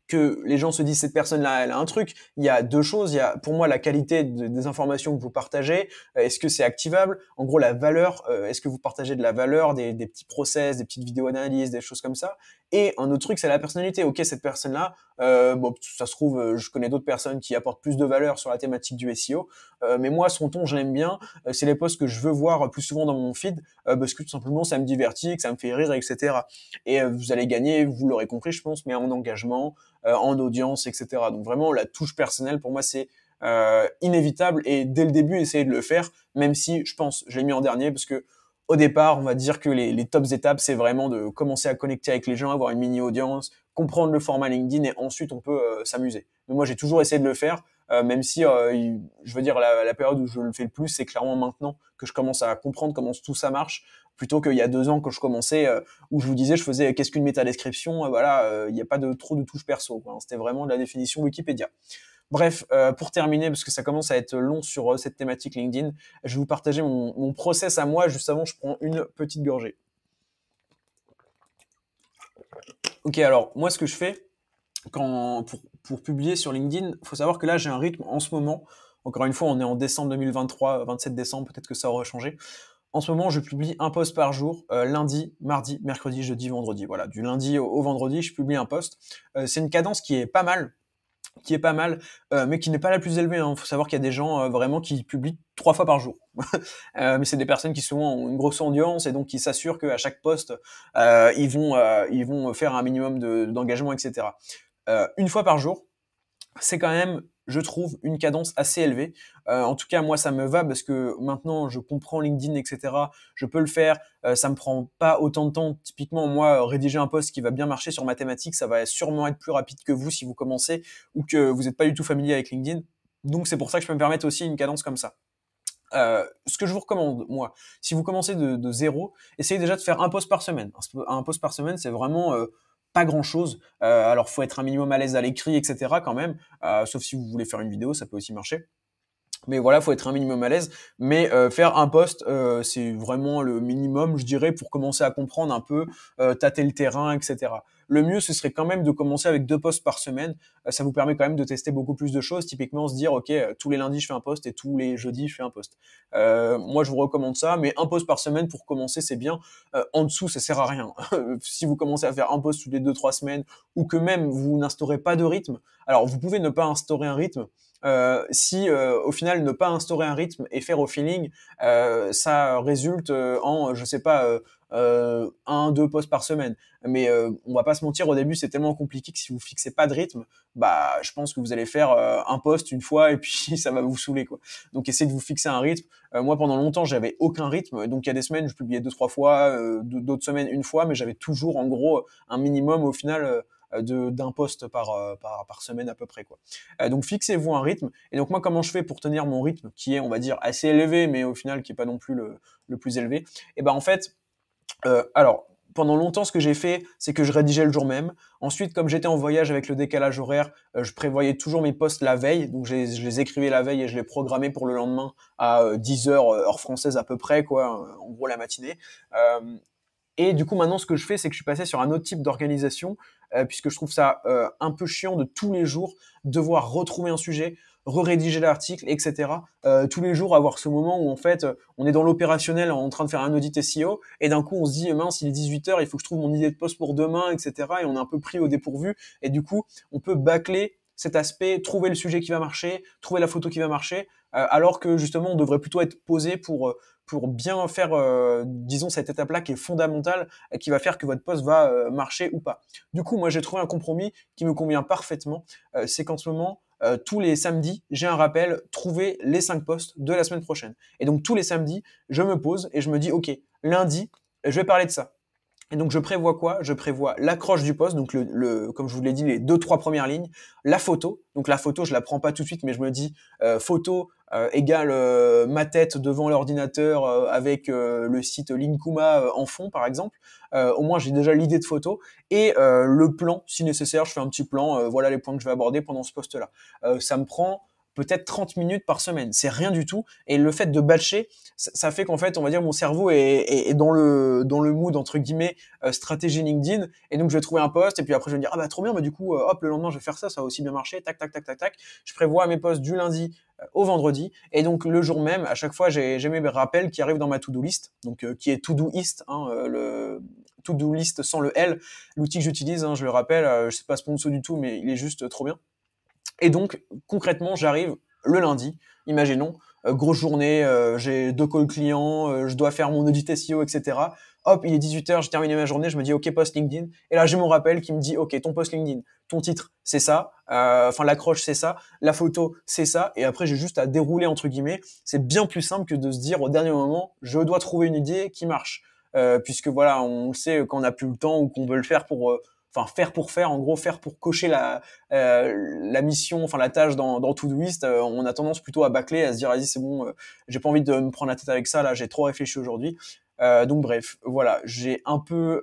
que les gens se disent cette personne-là, elle a un truc. Il y a deux choses. Il y a pour moi la qualité des informations que vous partagez. Euh, est-ce que c'est activable En gros, la valeur. Euh, est-ce que vous partagez de la valeur, des, des petits process, des petites vidéos analyses, des choses comme ça et un autre truc, c'est la personnalité. Ok, cette personne-là, euh, bon, ça se trouve, euh, je connais d'autres personnes qui apportent plus de valeur sur la thématique du SEO, euh, mais moi, son ton, j'aime bien. Euh, c'est les posts que je veux voir plus souvent dans mon feed, euh, parce que tout simplement, ça me divertit, que ça me fait rire, etc. Et vous allez gagner, vous l'aurez compris, je pense, mais en engagement, en audience, etc. Donc vraiment, la touche personnelle, pour moi, c'est inévitable. Et dès le début, essayer de le faire, même si, je pense, je l'ai mis en dernier, parce que au départ, on va dire que les, les tops étapes, c'est vraiment de commencer à connecter avec les gens, avoir une mini audience, comprendre le format LinkedIn et ensuite on peut euh, s'amuser. Mais moi, j'ai toujours essayé de le faire, euh, même si, euh, je veux dire, la, période où je le fais le plus, c'est clairement maintenant que je commence à comprendre comment tout ça marche, plutôt qu'il y a deux ans que je commençais, où je vous disais, je faisais qu'est-ce qu'une métadescription, voilà, il n'y a pas de trop de touches perso. Hein. C'était vraiment de la définition Wikipédia. Bref, euh, pour terminer, parce que ça commence à être long sur euh, cette thématique LinkedIn, je vais vous partager mon, process à moi. Juste avant, je prends une petite gorgée. Ok, alors moi, ce que je fais quand, pour, publier sur LinkedIn, il faut savoir que là, j'ai un rythme en ce moment. Encore une fois, on est en décembre 2023, 27 décembre, peut-être que ça aura changé. En ce moment, je publie un post par jour, euh, lundi, mardi, mercredi, jeudi, vendredi. Voilà, du lundi au, vendredi, je publie un post. c'est une cadence qui est pas mal qui est pas mal, euh, mais qui n'est pas la plus élevée. Il hein. faut savoir qu'il y a des gens euh, vraiment qui publient trois fois par jour. Euh, mais c'est des personnes qui souvent ont une grosse audience et donc qui s'assurent qu'à chaque poste, ils, vont, ils vont faire un minimum d'engagement, etc. une fois par jour, c'est quand même je trouve, une cadence assez élevée. Euh, en tout cas, moi, ça me va parce que maintenant, je comprends LinkedIn, etc. Je peux le faire. Euh, ça me prend pas autant de temps. Typiquement, moi, rédiger un poste qui va bien marcher sur mathématiques, ça va sûrement être plus rapide que vous si vous commencez ou que vous n'êtes pas du tout familier avec LinkedIn. Donc, c'est pour ça que je peux me permettre aussi une cadence comme ça. Euh, ce que je vous recommande, moi, si vous commencez de, zéro, essayez déjà de faire un poste par semaine. Un, poste par semaine, c'est vraiment pas grand chose. Euh, alors faut être un minimum à l'aise à l'écrit, etc. quand même. Euh, sauf si vous voulez faire une vidéo, ça peut aussi marcher. Mais voilà, faut être un minimum à l'aise. Mais euh, faire un poste, euh, c'est vraiment le minimum, je dirais, pour commencer à comprendre un peu, tâter le terrain, etc le mieux, ce serait quand même de commencer avec deux postes par semaine. Euh, ça vous permet quand même de tester beaucoup plus de choses. Typiquement, se dire, OK, euh, tous les lundis, je fais un poste et tous les jeudis, je fais un poste. Euh, » moi, je vous recommande ça, mais un post par semaine pour commencer, c'est bien. en dessous, ça sert à rien. si vous commencez à faire un post tous les deux, trois semaines ou que même vous n'instaurez pas de rythme, alors vous pouvez ne pas instaurer un rythme euh, si euh, au final ne pas instaurer un rythme et faire au feeling, euh, ça résulte euh, en, je sais pas, un, deux postes par semaine. Mais on va pas se mentir, au début c'est tellement compliqué que si vous fixez pas de rythme, bah je pense que vous allez faire un poste une fois et puis ça va vous saouler quoi. Donc essayez de vous fixer un rythme. moi pendant longtemps j'avais aucun rythme, donc il y a des semaines je publiais deux trois fois, d'autres semaines une fois, mais j'avais toujours en gros un minimum au final euh, d'un poste euh, par, semaine à peu près. Quoi. Euh, donc fixez-vous un rythme. Et donc moi, comment je fais pour tenir mon rythme qui est, on va dire, assez élevé, mais au final qui n'est pas non plus le, plus élevé Et eh ben en fait, alors pendant longtemps, ce que j'ai fait, c'est que je rédigeais le jour même. Ensuite, comme j'étais en voyage avec le décalage horaire, je prévoyais toujours mes postes la veille. Donc, je les, écrivais la veille et je les programmais pour le lendemain à 10h, heure française à peu près, quoi, en gros la matinée. et du coup, maintenant, ce que je fais, c'est que je suis passé sur un autre type d'organisation euh, puisque je trouve ça euh, un peu chiant de tous les jours devoir retrouver un sujet, re-rédiger l'article, etc. Euh, tous les jours avoir ce moment où en fait on est dans l'opérationnel en train de faire un audit SEO et d'un coup on se dit eh mince il est 18h il faut que je trouve mon idée de poste pour demain etc et on est un peu pris au dépourvu et du coup on peut bâcler cet aspect trouver le sujet qui va marcher trouver la photo qui va marcher alors que justement on devrait plutôt être posé pour pour bien faire, euh, disons, cette étape-là qui est fondamentale, et qui va faire que votre poste va euh, marcher ou pas. Du coup, moi, j'ai trouvé un compromis qui me convient parfaitement. Euh, c'est qu'en ce moment, tous les samedis, j'ai un rappel, trouver les cinq postes de la semaine prochaine. Et donc, tous les samedis, je me pose et je me dis, OK, lundi, je vais parler de ça. Et donc je prévois quoi Je prévois l'accroche du poste, donc le, comme je vous l'ai dit, les deux trois premières lignes, la photo. Donc la photo, je la prends pas tout de suite, mais je me dis photo euh, égale euh, ma tête devant l'ordinateur euh, avec le site Linkuma en fond, par exemple, au moins j'ai déjà l'idée de photo et le plan, si nécessaire, je fais un petit plan, voilà les points que je vais aborder pendant ce poste-là. ça me prend peut-être 30 minutes par semaine. C'est rien du tout. Et le fait de batcher, ça, fait qu'en fait, on va dire, mon cerveau est, dans le dans le mood entre guillemets euh, stratégie LinkedIn. Et donc, je vais trouver un poste et puis après, je vais me dire ah bah trop bien, mais bah, du coup, euh, hop, le lendemain, je vais faire ça, ça va aussi bien marcher. Tac, tac, tac, tac, tac. Je prévois mes postes du lundi euh, au vendredi. Et donc le jour même, à chaque fois, j'ai mes rappels qui arrivent dans ma to-do list, donc qui est to do list, hein, le to-do list sans le L, l'outil que j'utilise, hein, je le rappelle, je je sais pas sponsor du tout, mais il est juste trop bien. Et donc, concrètement, j'arrive le lundi, imaginons, euh, grosse journée, euh, j'ai deux calls clients, euh, je dois faire mon audit SEO, etc. Hop, il est 18h, j'ai terminé ma journée, je me dis OK, post LinkedIn. Et là, j'ai mon rappel qui me dit OK, ton post LinkedIn, ton titre, c'est ça. Enfin, l'accroche, c'est ça. La photo, c'est ça. Et après, j'ai juste à dérouler, entre guillemets. C'est bien plus simple que de se dire au dernier moment, je dois trouver une idée qui marche. puisque voilà, on sait qu'on n'a plus le temps ou qu'on veut le faire pour enfin faire pour faire, en gros faire pour cocher la euh, mission, enfin la tâche dans dans Todoist, euh, on a tendance plutôt à bâcler, à se dire vas-y c'est bon, euh, j'ai pas envie de me prendre la tête avec ça là, j'ai trop réfléchi aujourd'hui. donc bref, voilà, j'ai un peu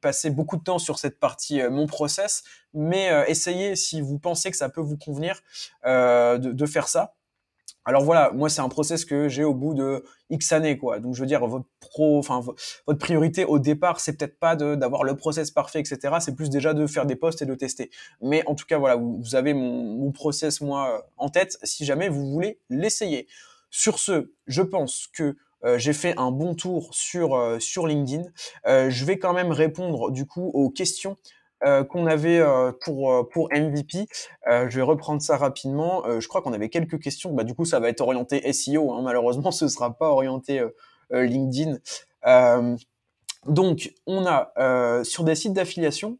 passé beaucoup de temps sur cette partie mon process, mais essayez si vous pensez que ça peut vous convenir de faire ça. Alors voilà, moi c'est un process que j'ai au bout de X années quoi. Donc je veux dire votre pro, enfin votre priorité au départ c'est peut-être pas d'avoir le process parfait etc. C'est plus déjà de faire des posts et de tester. Mais en tout cas voilà, vous, avez mon, process moi en tête si jamais vous voulez l'essayer. Sur ce, je pense que euh, j'ai fait un bon tour sur euh, sur LinkedIn. Euh, je vais quand même répondre du coup aux questions euh, qu'on avait euh, pour euh, MVP. je vais reprendre ça rapidement. je crois qu'on avait quelques questions. Bah du coup, ça va être orienté SEO. Hein. Malheureusement, ce ne sera pas orienté LinkedIn. donc, on a sur des sites d'affiliation.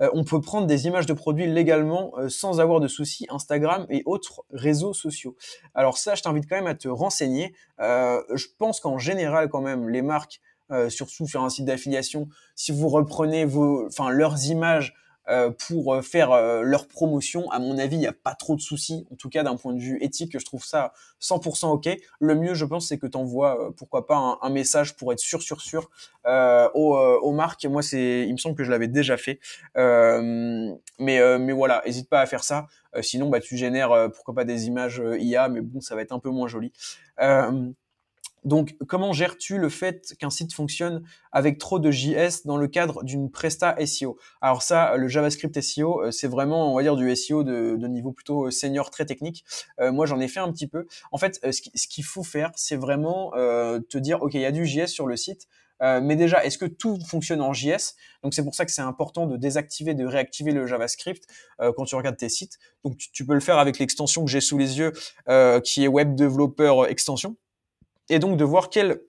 on peut prendre des images de produits légalement sans avoir de soucis Instagram et autres réseaux sociaux. Alors ça, je t'invite quand même à te renseigner. je pense qu'en général, quand même, les marques euh, surtout sur un site d'affiliation, si vous reprenez vos, enfin leurs images euh, pour euh, faire leur promotion, à mon avis, il n'y a pas trop de soucis. En tout cas, d'un point de vue éthique, je trouve ça 100% ok. Le mieux, je pense, c'est que tu envoies, pourquoi pas, un, message pour être sûr, sûr, sûr euh, aux, marques. Moi, c'est, il me semble que je l'avais déjà fait. mais, mais voilà, n'hésite pas à faire ça. sinon, bah, tu génères, pourquoi pas, des images IA, mais bon, ça va être un peu moins joli. Donc, comment gères-tu le fait qu'un site fonctionne avec trop de JS dans le cadre d'une presta SEO Alors ça, le JavaScript SEO, euh, c'est vraiment, on va dire, du SEO de, niveau plutôt euh, senior, très technique. Euh, moi, j'en ai fait un petit peu. En fait, ce qu'il faut faire, c'est vraiment te dire, OK, il y a du JS sur le site, mais déjà, est-ce que tout fonctionne en JS Donc c'est pour ça que c'est important de désactiver, de réactiver le JavaScript quand tu regardes tes sites. Donc tu, peux le faire avec l'extension que j'ai sous les yeux, qui est Web Developer Extension et donc de voir quels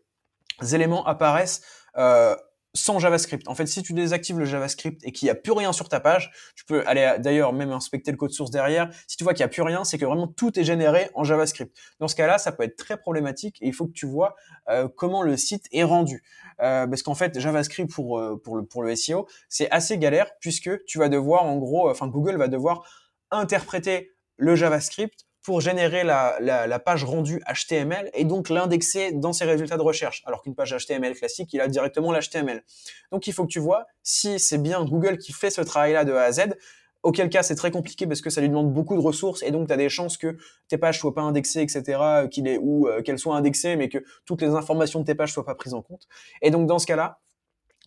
éléments apparaissent euh, sans JavaScript. En fait, si tu désactives le JavaScript et qu'il n'y a plus rien sur ta page, tu peux aller d'ailleurs même inspecter le code source derrière. Si tu vois qu'il n'y a plus rien, c'est que vraiment tout est généré en JavaScript. Dans ce cas-là, ça peut être très problématique et il faut que tu vois euh, comment le site est rendu. Euh, parce qu'en fait, JavaScript pour, pour, le, pour le SEO, c'est assez galère puisque tu vas devoir, en gros, enfin Google va devoir interpréter le JavaScript pour générer la, page rendue HTML et donc l'indexer dans ses résultats de recherche. Alors qu'une page HTML classique, il a directement l'HTML. Donc il faut que tu vois si c'est bien Google qui fait ce travail-là de A à Z, auquel cas c'est très compliqué parce que ça lui demande beaucoup de ressources et donc tu as des chances que tes pages soient pas indexées, etc., euh, qu'il ou euh, qu'elles soient indexées, mais que toutes les informations de tes pages soient pas prises en compte. Et donc dans ce cas-là,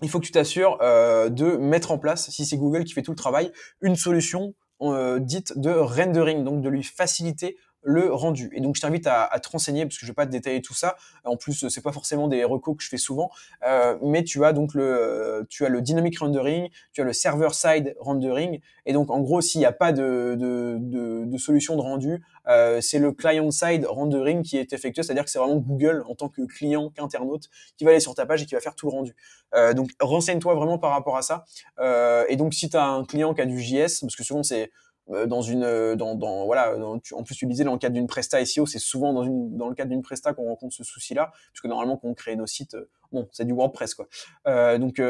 il faut que tu t'assures euh, de mettre en place, si c'est Google qui fait tout le travail, une solution euh, dite de rendering, donc de lui faciliter le rendu. Et donc je t'invite à, te renseigner parce que je ne vais pas te détailler tout ça. En plus, euh, ce n'est pas forcément des recos que je fais souvent, euh, mais tu as donc le, euh, tu as le dynamic rendering, tu as le server side rendering. Et donc en gros, s'il n'y a pas de, de, de, solution de rendu, c'est le client side rendering qui est effectué, c'est-à-dire que c'est vraiment Google en tant que client qu'internaute qui va aller sur ta page et qui va faire tout le rendu. donc renseigne-toi vraiment par rapport à ça. et donc si tu as un client qui a du JS, parce que souvent c'est euh, dans une euh, dans, voilà en plus tu disais dans le cadre d'une presta SEO c'est souvent dans le cadre d'une presta qu'on rencontre ce souci là puisque normalement quand on crée nos sites euh, bon c'est du WordPress quoi donc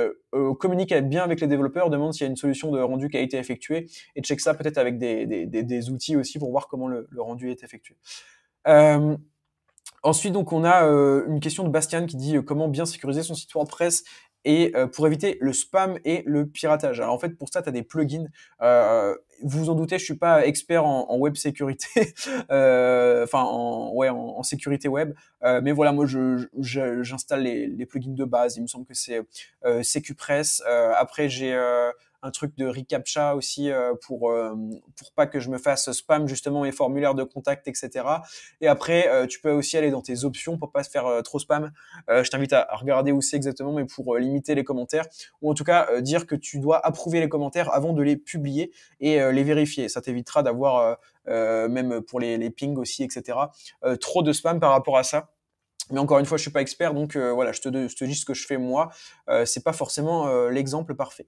communique bien avec les développeurs demande s'il y a une solution de rendu qui a été effectuée et check ça peut-être avec des, outils aussi pour voir comment le, rendu est effectué Ensuite, donc, on a une question de Bastien qui dit comment bien sécuriser son site WordPress et euh, pour éviter le spam et le piratage. Alors en fait, pour ça, tu as des plugins. Euh, vous vous en doutez, je suis pas expert en, web sécurité, euh, enfin en, ouais, en, sécurité web, mais voilà, moi j'installe je, j'installe les, plugins de base. Il me semble que c'est CQPress. après, j'ai un truc de recaptcha aussi euh, pour euh, pour pas que je me fasse spam justement mes formulaires de contact, etc. Et après, euh, tu peux aussi aller dans tes options pour pas se faire trop spam. je t'invite à regarder où c'est exactement, mais pour limiter les commentaires ou en tout cas dire que tu dois approuver les commentaires avant de les publier et les vérifier. Ça t'évitera d'avoir même pour les, les pings aussi, etc. trop de spam par rapport à ça. Mais encore une fois, je suis pas expert, donc euh, voilà, je te, dis ce que je fais moi. Euh, c'est pas forcément euh, l'exemple parfait.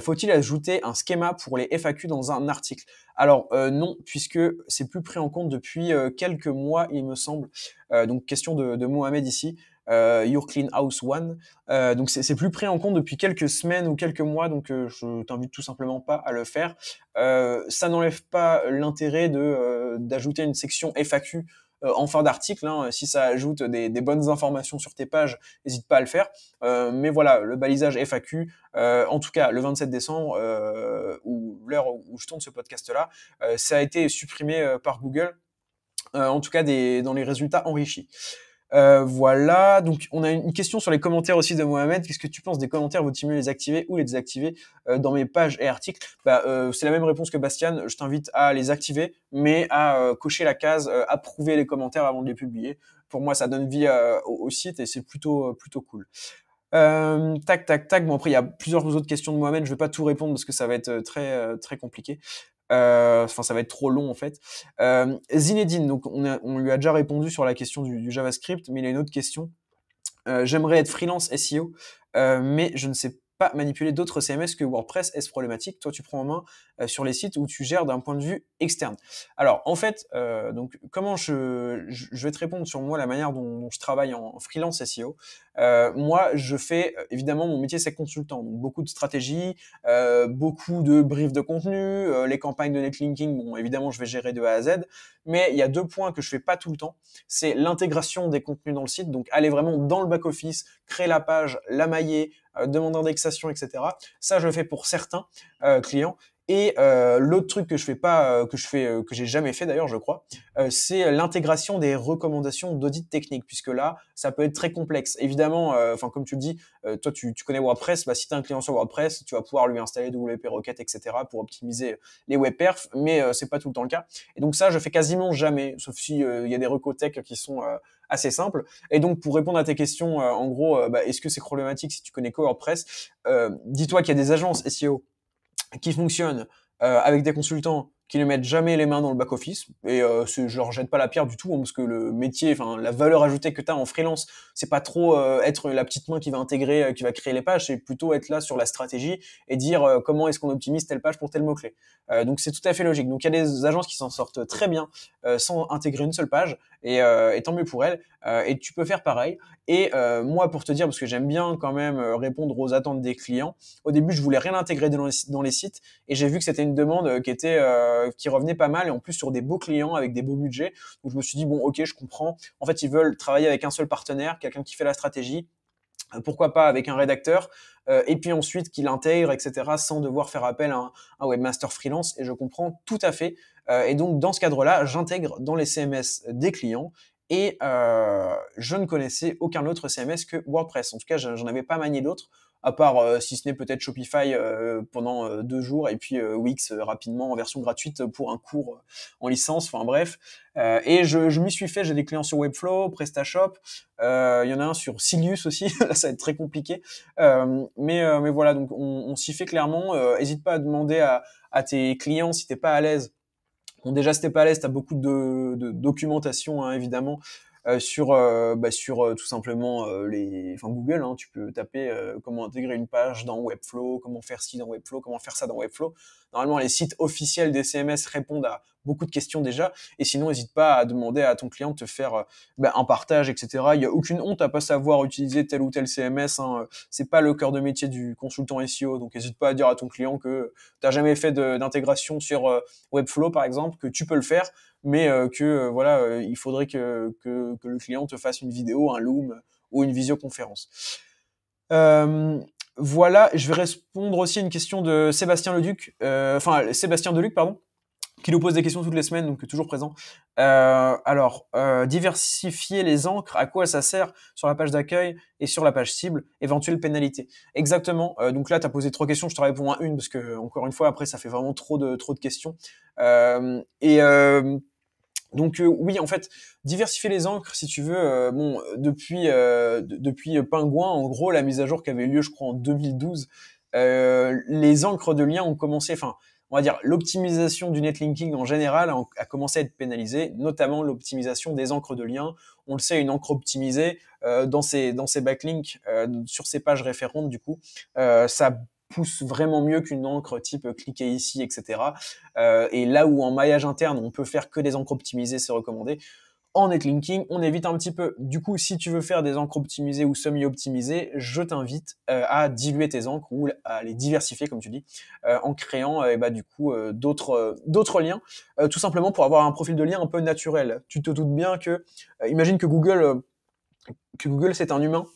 Faut-il ajouter un schéma pour les FAQ dans un article Alors non, puisque c'est plus pris en compte depuis quelques mois, il me semble. donc question de, Mohamed ici. Your Clean House One. donc c'est plus pris en compte depuis quelques semaines ou quelques mois, donc je t'invite tout simplement pas à le faire. ça n'enlève pas l'intérêt de d'ajouter une section FAQ euh, en fin d'article. Hein, si ça ajoute des, bonnes informations sur tes pages, n'hésite pas à le faire. Euh, mais voilà, le balisage FAQ, euh, en tout cas le 27 décembre, ou l'heure où je tourne ce podcast-là, ça a été supprimé par Google. en tout cas des, dans les résultats enrichis. Euh, voilà, donc on a une question sur les commentaires aussi de Mohamed. Qu'est-ce que tu penses des commentaires Vaut-il mieux les activer ou les désactiver euh, dans mes pages et articles bah, euh, C'est la même réponse que Bastian. Je t'invite à les activer, mais à cocher la case approuver les commentaires avant de les publier. Pour moi, ça donne vie au, site et c'est plutôt plutôt cool. tac, tac, tac. Bon, après, il y a plusieurs autres questions de Mohamed. Je ne vais pas tout répondre parce que ça va être très, très compliqué. Euh, enfin, ça va être trop long en fait. Euh, Zinedine, donc on, lui a déjà répondu sur la question du, JavaScript, mais il a une autre question. Euh, j'aimerais être freelance SEO, mais je ne sais pas manipuler d'autres CMS que WordPress. Est-ce problématique Toi, tu prends en main sur les sites où tu gères d'un point de vue externe. Alors, en fait, donc comment je, vais te répondre sur moi la manière dont je travaille en freelance SEO. Euh, moi, je fais euh, évidemment mon métier, c'est consultant, donc beaucoup de stratégies, euh, beaucoup de briefs de contenu, les campagnes de netlinking. Bon, évidemment, je vais gérer de A à Z, mais il y a deux points que je fais pas tout le temps. C'est l'intégration des contenus dans le site, donc aller vraiment dans le back office, créer la page, la mailler, demander indexation, etc. Ça, je le fais pour certains clients, et euh, l'autre truc que je fais pas, euh, que je fais, euh, que j'ai jamais fait d'ailleurs, je crois, c'est l'intégration des recommandations d'audit technique, puisque là, ça peut être très complexe. Évidemment, enfin comme tu le dis, toi tu, connais WordPress, bah, si tu as un client sur WordPress, tu vas pouvoir lui installer WP Rocket, etc. pour optimiser les web perf. mais c'est pas tout le temps le cas. Et donc ça, je fais quasiment jamais, sauf si il y a des tech qui sont assez simples. Et donc pour répondre à tes questions, en gros, bah, est-ce que c'est problématique si tu connais que WordPress Dis-toi qu'il y a des agences SEO qui fonctionne euh, avec des consultants qui ne mettent jamais les mains dans le back-office. Et euh, je leur jette pas la pierre du tout, hein, parce que le métier, enfin la valeur ajoutée que tu as en freelance, c'est pas trop euh, être la petite main qui va intégrer, qui va créer les pages, c'est plutôt être là sur la stratégie et dire comment est-ce qu'on optimise telle page pour tel mot-clé. donc c'est tout à fait logique. Donc il y a des agences qui s'en sortent très bien sans intégrer une seule page, et, et tant mieux pour elles. et tu peux faire pareil. Et euh, moi, pour te dire, parce que j'aime bien quand même euh, répondre aux attentes des clients, au début, je voulais rien intégrer dans les, sites et j'ai vu que c'était une demande euh, qui revenait pas mal et en plus sur des beaux clients avec des beaux budgets. Donc je me suis dit bon, ok, je comprends. En fait, ils veulent travailler avec un seul partenaire, quelqu'un qui fait la stratégie, pourquoi pas avec un rédacteur, et puis ensuite qu'il intègre, etc., sans devoir faire appel à un, webmaster freelance, et je comprends tout à fait. et donc, dans ce cadre-là, j'intègre dans les CMS des clients, et euh, je ne connaissais aucun autre CMS que WordPress. En tout cas, j'en avais pas manié d'autres, à part euh, si ce n'est peut-être Shopify euh, pendant deux jours, et puis Wix rapidement en version gratuite pour un cours en licence. Enfin bref. et je, m'y suis fait. J'ai des clients sur Webflow, PrestaShop. Il y en a un sur Silius aussi. Là, ça va être très compliqué. mais mais voilà, donc on, s'y fait clairement. N'hésite pas à demander à, à tes clients si t'es pas à l'aise on déjà, pas à l'Est a beaucoup de, documentation, hein, évidemment, euh, sur, euh, bah, sur euh, tout simplement les, enfin, Google. Hein. tu peux taper comment intégrer une page dans Webflow, comment faire ci dans Webflow, comment faire ça dans Webflow. Normalement, les sites officiels des CMS répondent à beaucoup de questions déjà. Et sinon, n'hésite pas à demander à ton client de te faire euh, ben, un partage, etc. Il n'y a aucune honte à pas savoir utiliser tel ou tel CMS. ce hein. C'est pas le cœur de métier du consultant SEO. Donc, n'hésite pas à dire à ton client que tu n'as jamais fait d'intégration sur euh, Webflow, par exemple, que tu peux le faire, mais euh, que voilà, il faudrait que, que, le client te fasse une vidéo, un Loom ou une visioconférence. voilà, je vais répondre aussi à une question de Sébastien Leduc, enfin Sébastien Deluc, pardon, qui nous pose des questions toutes les semaines, donc toujours présent. Euh, alors, euh, diversifier les encres, à quoi ça sert sur la page d'accueil et sur la page cible, Éventuelle pénalité Exactement. Euh, donc là, tu as posé trois questions, je te réponds à une parce que, encore une fois, après, ça fait vraiment trop de, trop de questions. et donc oui, en fait, diversifier les encres, si tu veux. bon, depuis depuis Pingouin, en gros, la mise à jour qui avait lieu, je crois, en 2012, les encres de liens ont commencé. Enfin, on va dire, l'optimisation du netlinking en général a, commencé à être pénalisée, notamment l'optimisation des encres de liens. On le sait, une encre optimisée euh, dans ces dans ces backlinks, euh, sur ces pages référentes, du coup, euh, ça pousse vraiment mieux qu'une encre type cliquer ici, etc. et là où en maillage interne, on peut faire que des encres optimisées, c'est recommandé en netlinking, on évite un petit peu. Du coup, si tu veux faire des encres optimisées ou semi-optimisées, je t'invite euh, à diluer tes encres ou à les diversifier, comme tu dis, euh, en créant euh, et bah, du coup d'autres d'autres liens, tout simplement pour avoir un profil de lien un peu naturel. Tu te doutes bien que, imagine que Google, que Google c'est un humain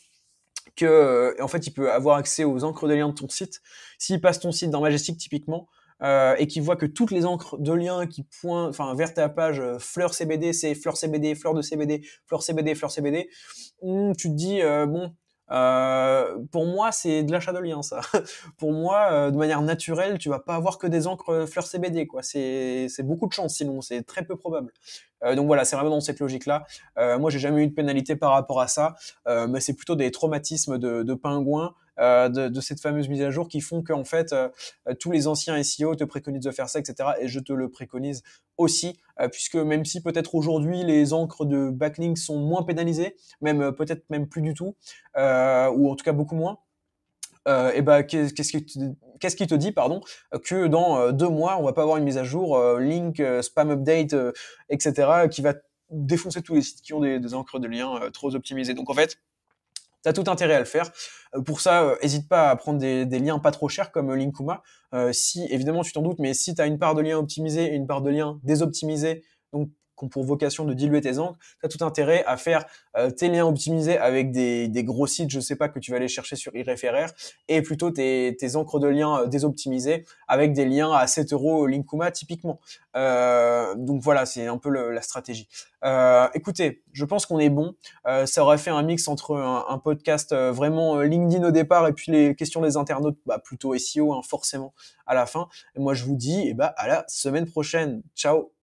que en fait il peut avoir accès aux encres de liens de ton site. S'il passe ton site dans Majestic typiquement, euh, et qui voit que toutes les encres de lien qui pointent enfin vers ta page euh, fleur CBD, c'est fleur CBD, fleur de CBD, fleur CBD, fleur CBD, hmm, tu te dis euh, bon. Euh, pour moi, c'est de l'achat de lien, ça. pour moi, euh, de manière naturelle, tu vas pas avoir que des encres fleurs CBD, quoi. C'est beaucoup de chance, sinon c'est très peu probable. donc voilà, c'est vraiment dans cette logique-là. moi, j'ai jamais eu de pénalité par rapport à ça, mais c'est plutôt des traumatismes de, de pingouins euh, de, cette fameuse mise à jour qui font qu'en fait, euh, euh, tous les anciens SEO te préconisent de faire ça, etc. Et je te le préconise aussi, puisque même si peut-être aujourd'hui les encres de backlink sont moins pénalisées, même peut-être même plus du tout, ou en tout cas beaucoup moins, et bah, qu'est-ce qui te, qui te dit pardon que dans deux mois on va pas avoir une mise à jour link spam update etc qui va défoncer tous les sites qui ont des, des encres de liens trop optimisées donc en fait T'as tout intérêt à le faire. Euh, pour ça, n'hésite euh, pas à prendre des, liens pas trop chers comme euh, Linkuma. si, évidemment, tu t'en doutes, mais si tu as une part de liens optimisés et une part de liens désoptimisés, donc qui ont pour vocation de diluer tes encres, tu as tout intérêt à faire euh, tes liens optimisés avec des, gros sites, je sais pas, que tu vas aller chercher sur irréféraire et plutôt tes, tes encres de liens euh, désoptimisés avec des liens à 7 euros Linkuma typiquement. Euh, donc voilà, c'est un peu la stratégie. Euh, écoutez, je pense qu'on est bon. ça aurait fait un mix entre un, podcast vraiment LinkedIn au départ et puis les questions des internautes, bah, plutôt SEO hein, forcément à la fin. Et moi je vous dis, eh bah, à la semaine prochaine. Ciao